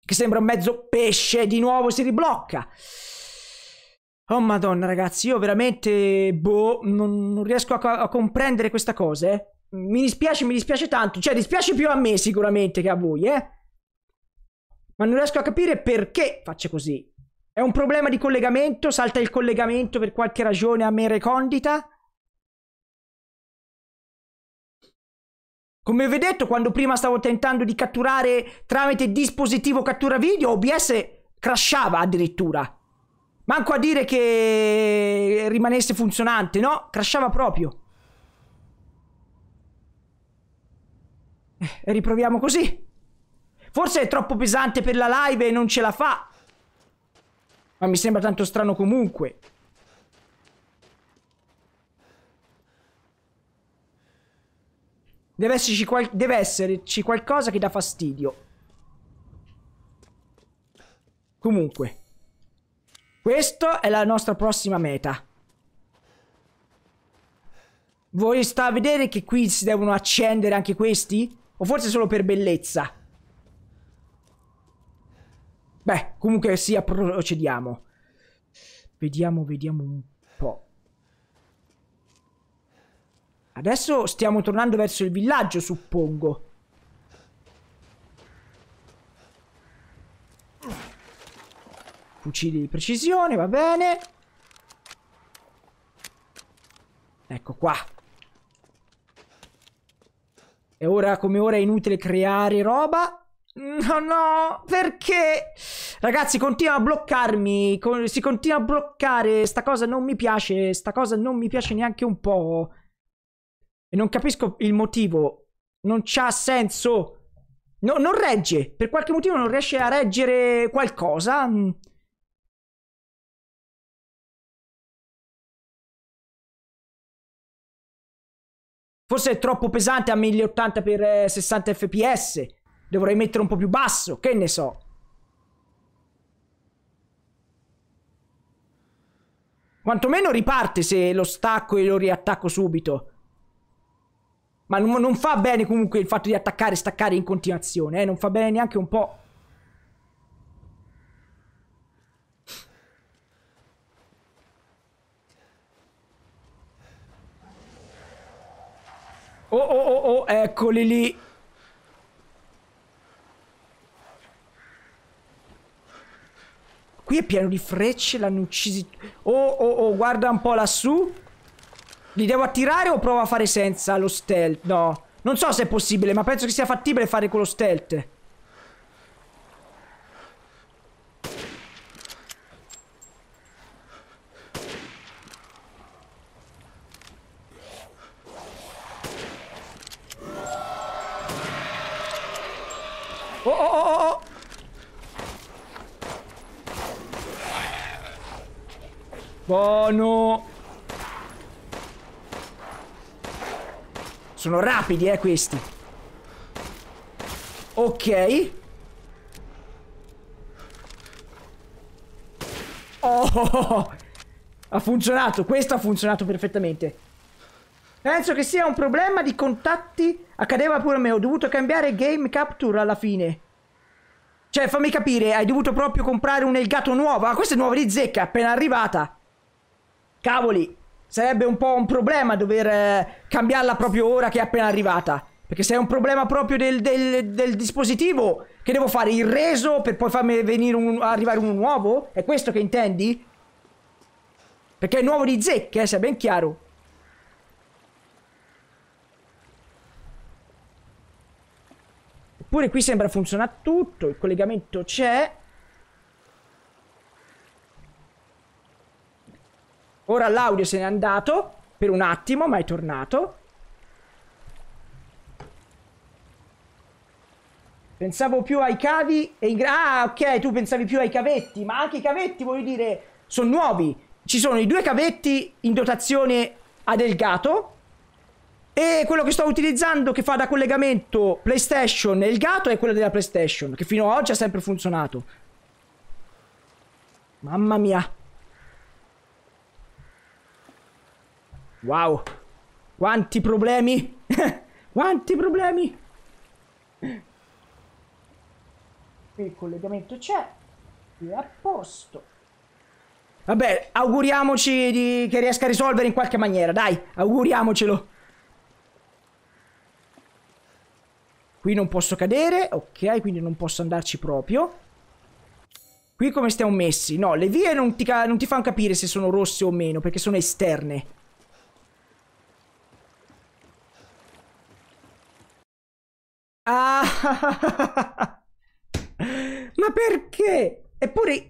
che sembra un mezzo pesce, di nuovo si riblocca. Oh madonna ragazzi, io veramente, boh, non, non riesco a, a, comprendere questa cosa, eh. Mi dispiace, mi dispiace tanto, cioè dispiace più a me sicuramente che a voi, eh. Ma non riesco a capire perché faccia così. È un problema di collegamento, salta il collegamento per qualche ragione a me recondita? Come vi ho detto, quando prima stavo tentando di catturare tramite dispositivo cattura video, OBS crashava addirittura. Manco a dire che rimanesse funzionante, no? Crashava proprio. E eh, riproviamo così. Forse è troppo pesante per la live e non ce la fa. Ma mi sembra tanto strano comunque. Deve esserci, qual deve esserci qualcosa che dà fastidio. Comunque. Questa è la nostra prossima meta. Voi sta a vedere che qui si devono accendere anche questi? O forse solo per bellezza? Beh, comunque sia, procediamo. Vediamo, vediamo un Adesso stiamo tornando verso il villaggio, suppongo. Fucili di precisione, va bene. Ecco qua. E ora come ora è inutile creare roba. No, no, perché? Ragazzi, continua a bloccarmi. si continua a bloccare. Sta cosa non mi piace. Sta cosa non mi piace neanche un po'. E non capisco il motivo. Non c'ha senso. No, non regge. Per qualche motivo non riesce a reggere qualcosa. Mm. Forse è troppo pesante a 1080 x 60 fps. Dovrei mettere un po' più basso, che ne so. Quantomeno riparte se lo stacco e lo riattacco subito. Ma non, non, fa bene comunque il fatto di attaccare e staccare in continuazione, eh? Non fa bene neanche un po'. Oh, oh, oh, oh, eccoli lì. Qui è pieno di frecce, l'hanno uccisi. Oh, oh, oh, guarda un po' lassù. Li devo attirare o provo a fare senza lo stealth? No. Non so se è possibile, ma penso che sia fattibile fare con lo stealth. Oh, oh, oh, oh. oh. Buono. Sono rapidi, eh, questi. Ok. Oh, ha funzionato. Questo ha funzionato perfettamente. Penso che sia un problema di contatti. Accadeva pure a me. Ho dovuto cambiare game capture alla fine. Cioè, fammi capire, hai dovuto proprio comprare un Elgato nuovo. Ah, questa è nuova di zecca, appena arrivata. Cavoli sarebbe un po' un problema dover eh, cambiarla proprio ora che è appena arrivata. Perché se è un problema proprio del, del, del dispositivo, che devo fare? Il reso per poi farmi venire un, arrivare uno nuovo? È questo che intendi? Perché è nuovo di zecche, eh, se è ben chiaro. Eppure qui sembra funziona tutto, il collegamento c'è. Ora l'audio se n'è andato per un attimo, ma è tornato. Pensavo più ai cavi e in... Ah, ok, tu pensavi più ai cavetti, ma anche i cavetti, voglio dire, sono nuovi. Ci sono i due cavetti in dotazione a Delgato e quello che sto utilizzando che fa da collegamento PlayStation e il gato è quello della PlayStation, che fino ad oggi ha sempre funzionato. Mamma mia. Wow. Quanti problemi. Quanti problemi. Il collegamento c'è. È a posto. Vabbè, auguriamoci di... che riesca a risolvere in qualche maniera. Dai, auguriamocelo. Qui non posso cadere. Ok, quindi non posso andarci proprio. Qui come stiamo messi? No, le vie non ti, non ti fanno capire se sono rosse o meno, perché sono esterne. Ah, ma perché? Eppure...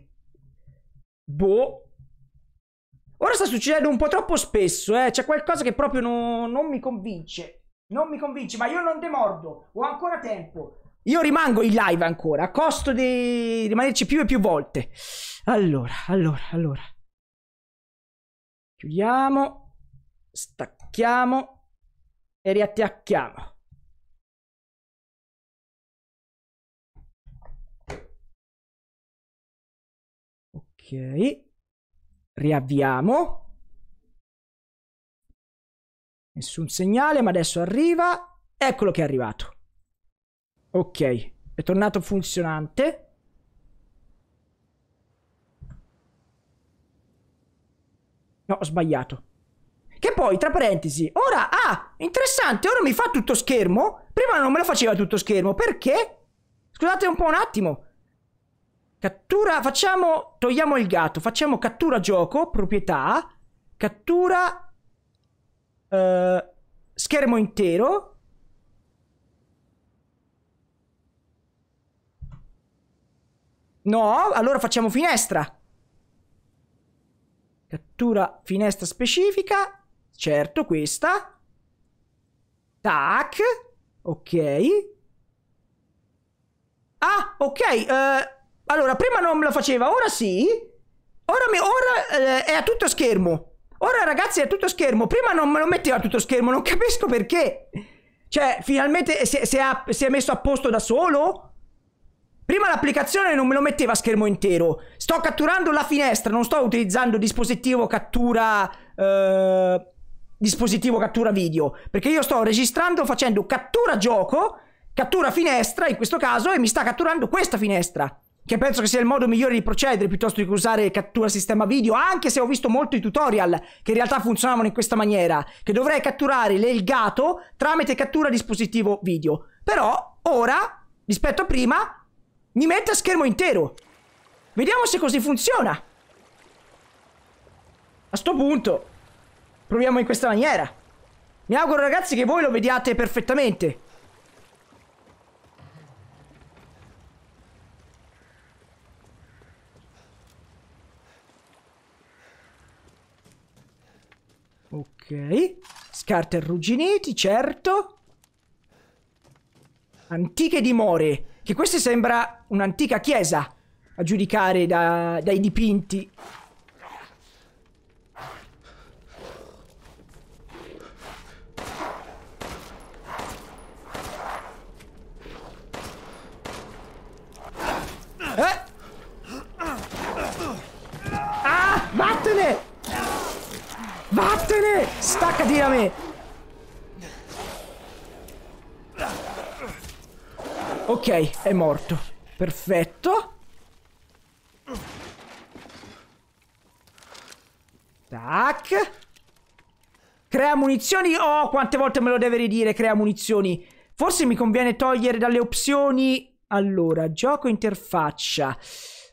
Boh. Ora sta succedendo un po' troppo spesso, eh. C'è qualcosa che proprio no, non mi convince. Non mi convince, ma io non demordo. Ho ancora tempo. Io rimango in live ancora, a costo di rimanerci più e più volte. Allora, allora, allora. Chiudiamo. Stacchiamo. E riattacchiamo. Ok. Riavviamo. Nessun segnale, ma adesso arriva. Eccolo che è arrivato. Ok, è tornato funzionante. No, ho sbagliato. Che poi, tra parentesi, ora... Ah, interessante, ora mi fa tutto schermo. Prima non me lo faceva tutto schermo. Perché? Scusate un po' un attimo. Cattura, facciamo, togliamo il gatto, facciamo cattura gioco, proprietà, cattura, eh, schermo intero. No, allora facciamo finestra. Cattura finestra specifica, certo questa. Tac, ok. Ah, ok, eh... Allora, prima non me lo faceva, ora sì. Ora, mi, ora eh, è a tutto schermo. Ora, ragazzi, è a tutto schermo. Prima non me lo metteva a tutto schermo, non capisco perché. Cioè, finalmente si, si, ha, si è messo a posto da solo? Prima l'applicazione non me lo metteva a schermo intero. Sto catturando la finestra, non sto utilizzando dispositivo cattura... Eh, dispositivo cattura video. Perché io sto registrando facendo cattura gioco, cattura finestra in questo caso, e mi sta catturando questa finestra che penso che sia il modo migliore di procedere piuttosto che usare cattura sistema video, anche se ho visto molti tutorial che in realtà funzionavano in questa maniera, che dovrei catturare l'elgato tramite cattura dispositivo video. Però ora, rispetto a prima, mi mette a schermo intero. Vediamo se così funziona. A sto punto, proviamo in questa maniera. Mi auguro ragazzi che voi lo vediate perfettamente. Ok. Scarta arrugginiti, certo. Antiche dimore. Che questa sembra un'antica chiesa, a giudicare da, dai dipinti. a me! Ok, è morto. Perfetto. Tac. Crea munizioni. Oh, quante volte me lo deve ridire, crea munizioni. Forse mi conviene togliere dalle opzioni... Allora, gioco interfaccia.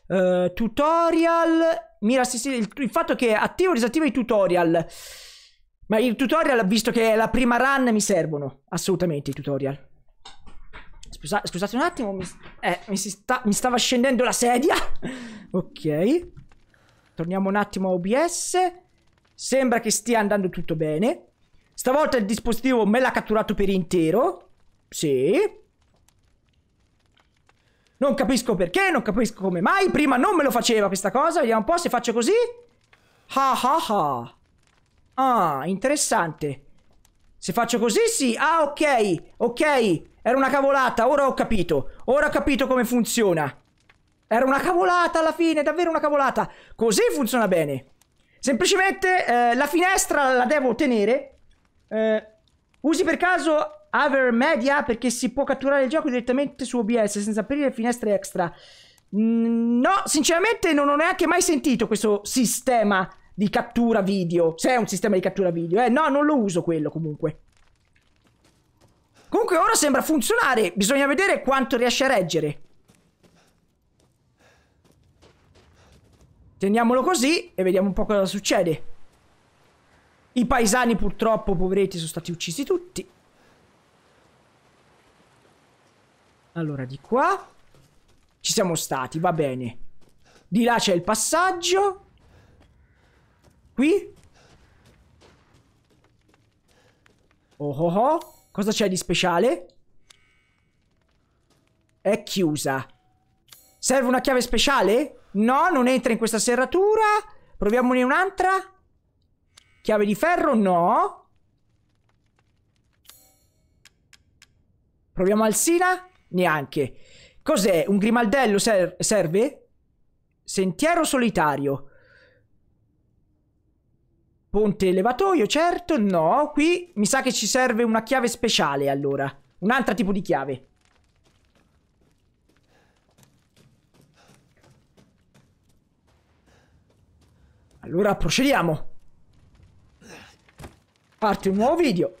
Uh, tutorial. Mira, il, il fatto che attivo o disattiva i tutorial. Ma il tutorial, visto che è la prima run, mi servono. Assolutamente i tutorial. Scusa, scusate un attimo, mi, eh, mi, sta, mi stava scendendo la sedia. ok. Torniamo un attimo a OBS. Sembra che stia andando tutto bene. Stavolta il dispositivo me l'ha catturato per intero. Sì. Non capisco perché, non capisco come mai. Prima non me lo faceva questa cosa. Vediamo un po' se faccio così. Ha ha ha. Ah, interessante. Se faccio così, sì. Ah, ok, ok. Era una cavolata, ora ho capito. Ora ho capito come funziona. Era una cavolata alla fine, davvero una cavolata. Così funziona bene. Semplicemente eh, la finestra la devo tenere. Eh, usi per caso Aver Media perché si può catturare il gioco direttamente su OBS senza aprire finestre extra. Mm, no, sinceramente non ho neanche mai sentito questo sistema di cattura video. Se è un sistema di cattura video. Eh, no, non lo uso quello comunque. Comunque ora sembra funzionare. Bisogna vedere quanto riesce a reggere. Teniamolo così e vediamo un po' cosa succede. I paesani purtroppo, poveretti, sono stati uccisi tutti. Allora, di qua. Ci siamo stati, va bene. Di là c'è il passaggio. Qui? Oh oh oh. Cosa c'è di speciale? È chiusa. Serve una chiave speciale? No, non entra in questa serratura. Proviamone un'altra. Chiave di ferro? No. Proviamo Alsina? Neanche. Cos'è? Un grimaldello ser serve? Sentiero solitario. Ponte elevatoio, certo. No, qui mi sa che ci serve una chiave speciale, allora. Un altro tipo di chiave. Allora procediamo. Parte un nuovo video.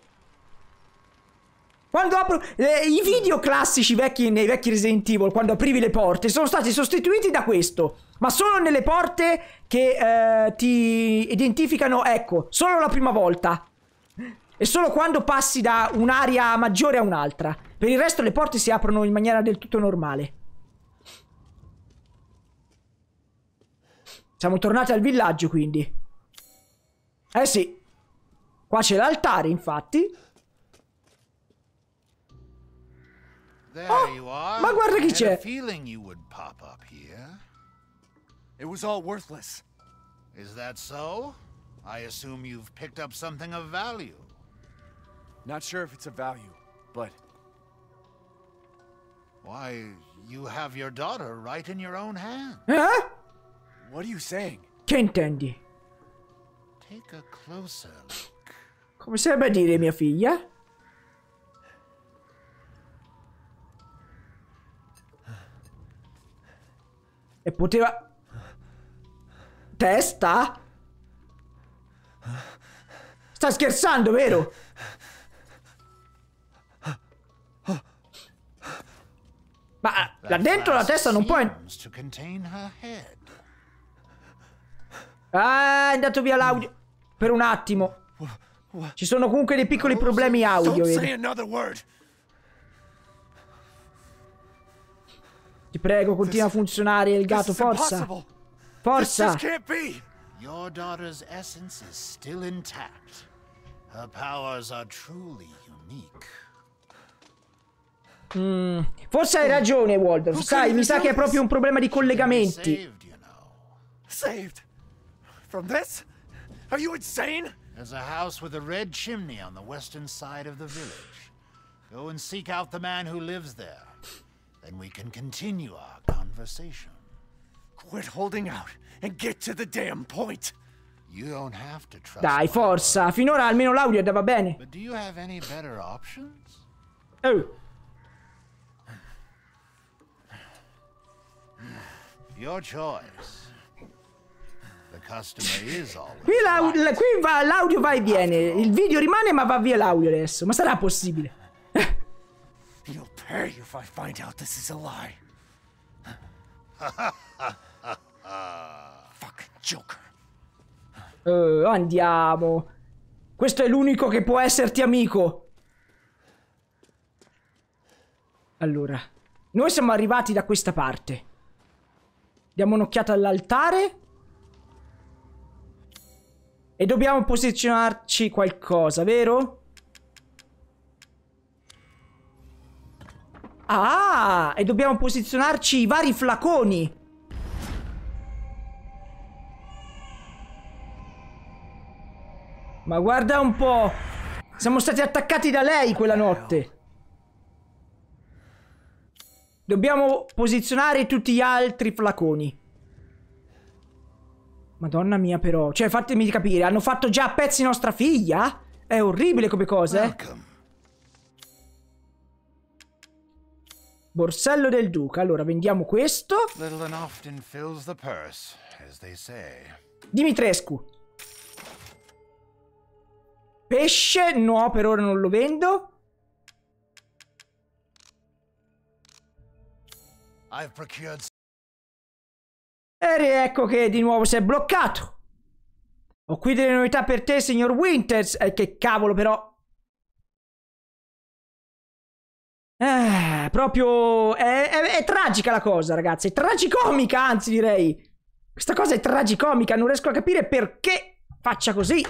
Quando apro eh, i video classici vecchi nei vecchi Resident Evil, quando aprivi le porte, sono stati sostituiti da questo. Ma solo nelle porte che eh, ti identificano, ecco, solo la prima volta. E solo quando passi da un'area maggiore a un'altra. Per il resto le porte si aprono in maniera del tutto normale. Siamo tornati al villaggio, quindi. Eh sì. Qua c'è l'altare, infatti. There oh, you are. Ma guarda chi c'è. feeling you would pop up here. It was all worthless. Is that so? I assume you've picked up something of value. Not sure if it's of value, but... Why, you have your daughter right in your own hand. Huh? What are you saying? Che intendi? Take a closer look. Come stai dire, mia figlia? E poteva... Testa? Sta scherzando, vero? Ma là dentro la testa non può... Ah, è andato via l'audio. Per un attimo. Ci sono comunque dei piccoli problemi audio, vedi? Ti prego, continua a funzionare il gatto, forza! Forza! Your daughter's essence is still intact. Her powers are truly unique. Mm, forse hai ragione, Waldorf. Sai, mi sa che è proprio un problema di collegamenti. Saved? From this? Are you insane? There's a house with a red chimney on the western side of the village. Go and seek out the man who lives there. Then we can continue our conversation. Quit holding out and get to the damn point. You don't have to trust Dai, forza. Finora almeno l'audio andava bene. But do you have any better options? Oh. Your choice. The customer is always qui l'audio la, qui va, va e viene. Il video rimane ma va via l'audio adesso. Ma sarà possibile? You'll hurt you if I find out this is a lie. Fuck, Joker. Uh, andiamo. Questo è l'unico che può esserti amico. Allora, noi siamo arrivati da questa parte. Diamo un'occhiata all'altare. E dobbiamo posizionarci qualcosa, vero? Ah, e dobbiamo posizionarci i vari flaconi. Ma guarda un po'. Siamo stati attaccati da lei quella notte. Dobbiamo posizionare tutti gli altri flaconi. Madonna mia però. Cioè, fatemi capire, hanno fatto già a pezzi nostra figlia? È orribile come cosa, Welcome. Eh. Borsello del duca. Allora, vendiamo questo. Dimitrescu. Pesce? No, per ora non lo vendo. E riecco che di nuovo si è bloccato. Ho qui delle novità per te, signor Winters. Eh, che cavolo, però. Proprio... È, è, è tragica la cosa, ragazzi. È tragicomica, anzi, direi. Questa cosa è tragicomica. Non riesco a capire perché faccia così.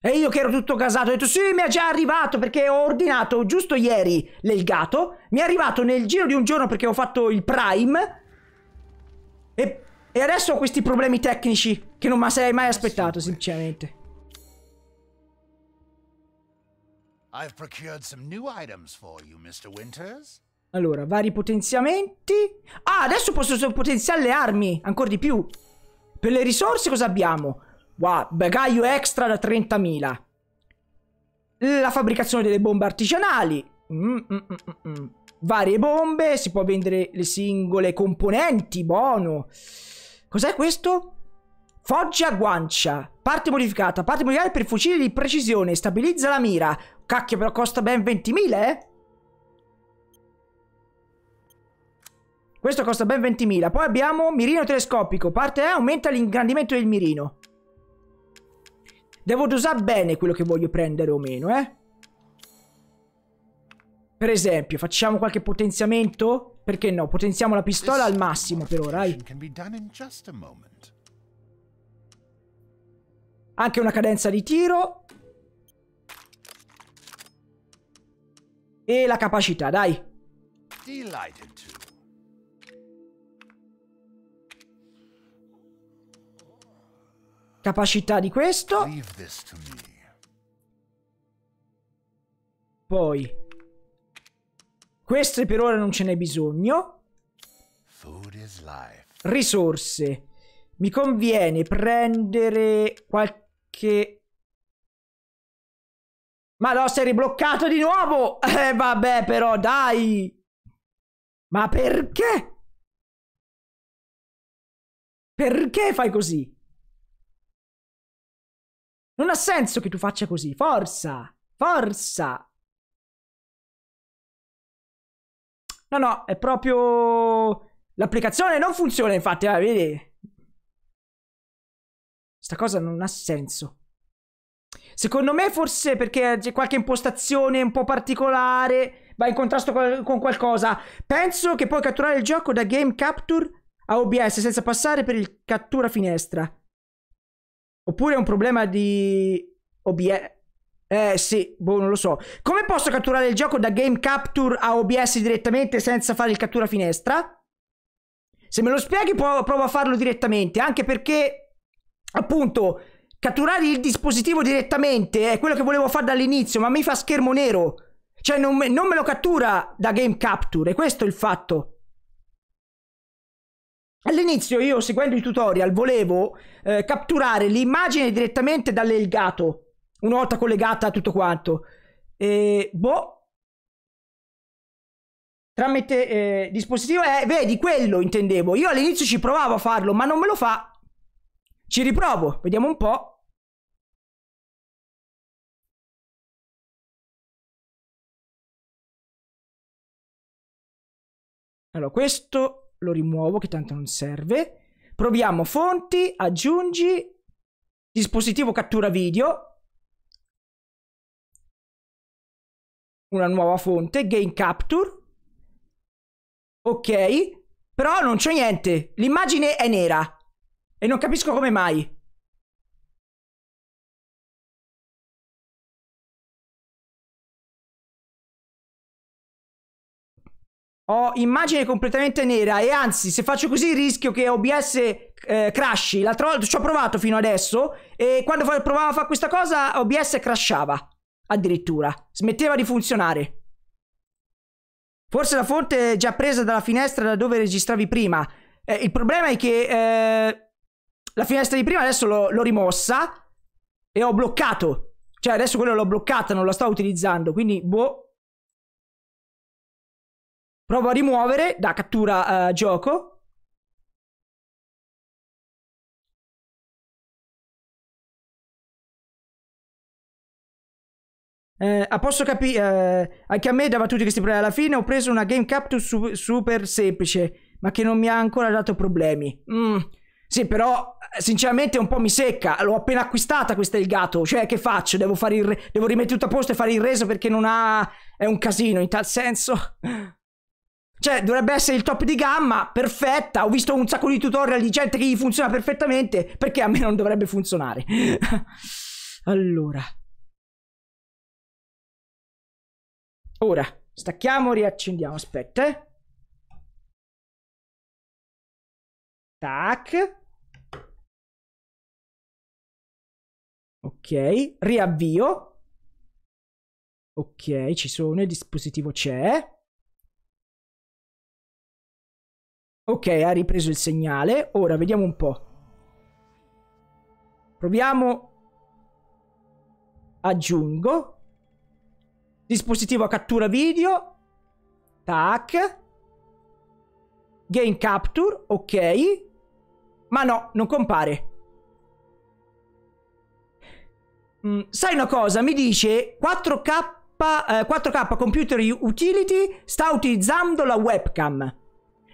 E io che ero tutto casato ho detto sì mi è già arrivato perché ho ordinato giusto ieri l'elgato. Mi è arrivato nel giro di un giorno perché ho fatto il prime. E, e adesso ho questi problemi tecnici che non mi sarei mai aspettato sinceramente. I've procured some new items for you, Mr. Winters. Allora, vari potenziamenti. Ah, adesso posso potenziare le armi, ancora di più. Per le risorse cosa abbiamo? Wow, bagaglio extra da 30.000. La fabbricazione delle bombe artigianali. Mm mm, mm, mm, mm, Varie bombe, si può vendere le singole componenti, buono. Cos'è questo? Foggia guancia. Parte modificata. Parte modificata per fucile di precisione. Stabilizza la mira. Cacchio, però costa ben 20.000, eh? Questo costa ben 20.000. Poi abbiamo mirino telescopico. Parte A aumenta l'ingrandimento del mirino. Devo dosare bene quello che voglio prendere o meno, eh? Per esempio, facciamo qualche potenziamento? Perché no? Potenziamo la pistola al massimo per ora, eh? Anche una cadenza di tiro. E la capacità, dai. Capacità di questo. Poi. Queste per ora non ce n'è bisogno. Risorse. Mi conviene prendere qualche ma no, sei ribloccato di nuovo! Eh, vabbè, però, dai! Ma perché? Perché fai così? Non ha senso che tu faccia così. Forza! Forza! No, no, è proprio... L'applicazione non funziona, infatti, eh, vedi? Sta cosa non ha senso. Secondo me forse perché c'è qualche impostazione un po' particolare, va in contrasto con qualcosa. Penso che puoi catturare il gioco da Game Capture a OBS senza passare per il cattura finestra. Oppure è un problema di OBS. Eh sì, boh, non lo so. Come posso catturare il gioco da Game Capture a OBS direttamente senza fare il cattura finestra? Se me lo spieghi provo a farlo direttamente, anche perché appunto Catturare il dispositivo direttamente è quello che volevo fare dall'inizio, ma mi fa schermo nero. Cioè, non me, non me lo cattura da Game Capture, questo è il fatto. All'inizio io, seguendo il tutorial, volevo eh, catturare l'immagine direttamente dall'elgato, una volta collegata a tutto quanto. E, boh. Tramite eh, dispositivo, eh, vedi, quello intendevo. Io all'inizio ci provavo a farlo, ma non me lo fa. Ci riprovo, vediamo un po'. Allora, questo lo rimuovo che tanto non serve. Proviamo fonti, aggiungi, dispositivo cattura video, una nuova fonte, game capture. Ok, però non c'è niente, l'immagine è nera. E non capisco come mai. Ho immagine completamente nera e anzi se faccio così rischio che OBS eh, crashi. L'altra volta ci ho provato fino adesso e quando provavo a fare questa cosa OBS crashava. Addirittura. Smetteva di funzionare. Forse la fonte è già presa dalla finestra da dove registravi prima. Eh, il problema è che... Eh, la finestra di prima adesso l'ho rimossa e ho bloccato. Cioè adesso quella l'ho bloccata, non la sto utilizzando, quindi boh. Provo a rimuovere da cattura uh, gioco. Eh, posso capire, eh, anche a me dava tutti questi problemi. Alla fine ho preso una game capture su super semplice, ma che non mi ha ancora dato problemi. Mm. Sì, però sinceramente un po' mi secca. L'ho appena acquistata questa Elgato. Cioè, che faccio? Devo, fare il re- Devo rimettere tutto a posto e fare il reso perché non ha... È un casino in tal senso. Cioè, dovrebbe essere il top di gamma, perfetta. Ho visto un sacco di tutorial di gente che gli funziona perfettamente. Perché a me non dovrebbe funzionare? allora. Ora, stacchiamo, riaccendiamo. Aspetta. Eh. Tac. Ok, riavvio. Ok, ci sono, il dispositivo c'è. Ok, ha ripreso il segnale. Ora vediamo un po'. Proviamo. Aggiungo. Dispositivo a cattura video. Tac. Game capture, ok. Ma no, non compare. Mm, sai una cosa? Mi dice 4K, eh, 4K Computer Utility sta utilizzando la webcam.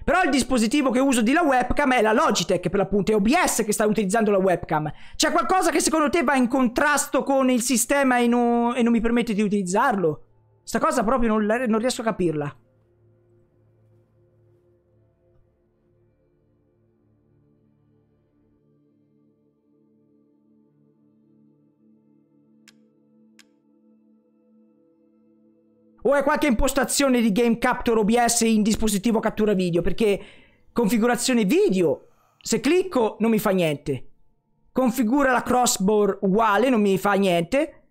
Però il dispositivo che uso di la webcam è la Logitech, per l'appunto, è OBS che sta utilizzando la webcam. C'è qualcosa che secondo te va in contrasto con il sistema e non, e non mi permette di utilizzarlo? Sta cosa proprio non, non riesco a capirla. o è qualche impostazione di Game Capture OBS in dispositivo cattura video, perché configurazione video, se clicco non mi fa niente. Configura la crossbar uguale, non mi fa niente.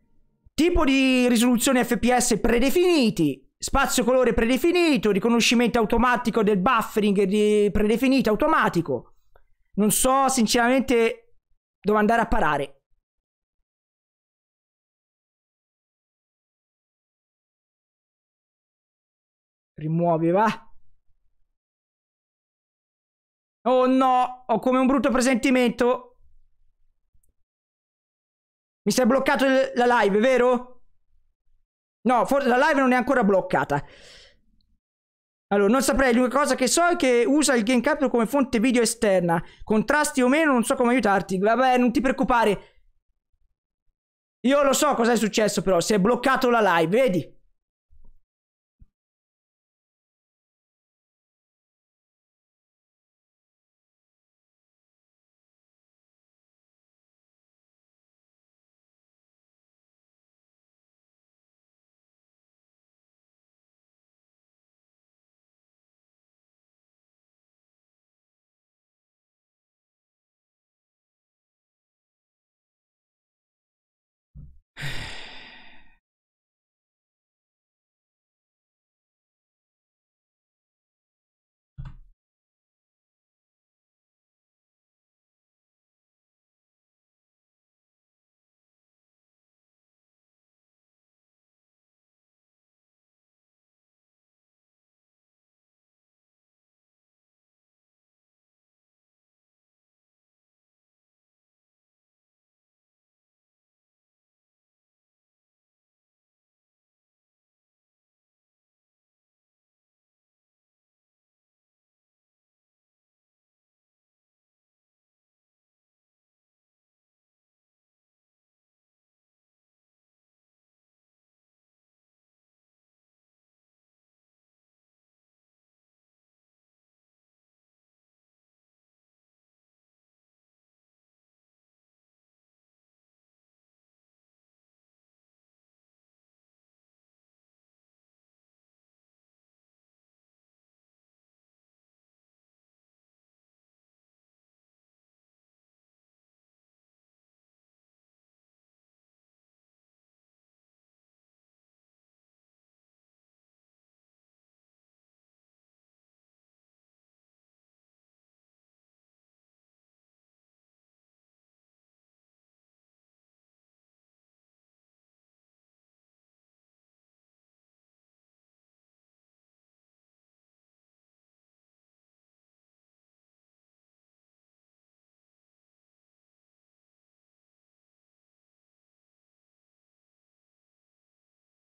Tipo di risoluzione FPS predefiniti, spazio colore predefinito, riconoscimento automatico del buffering predefinito automatico. Non so sinceramente dove andare a parare. Rimuoveva. Oh no, ho come un brutto presentimento. Mi si è bloccato la live, vero? No, forse la live non è ancora bloccata. Allora, non saprei, l'unica cosa che so è che usa il Game Capture come fonte video esterna. Contrasti o meno, non so come aiutarti. Vabbè, non ti preoccupare. Io lo so cosa è successo però, si è bloccato la live, vedi?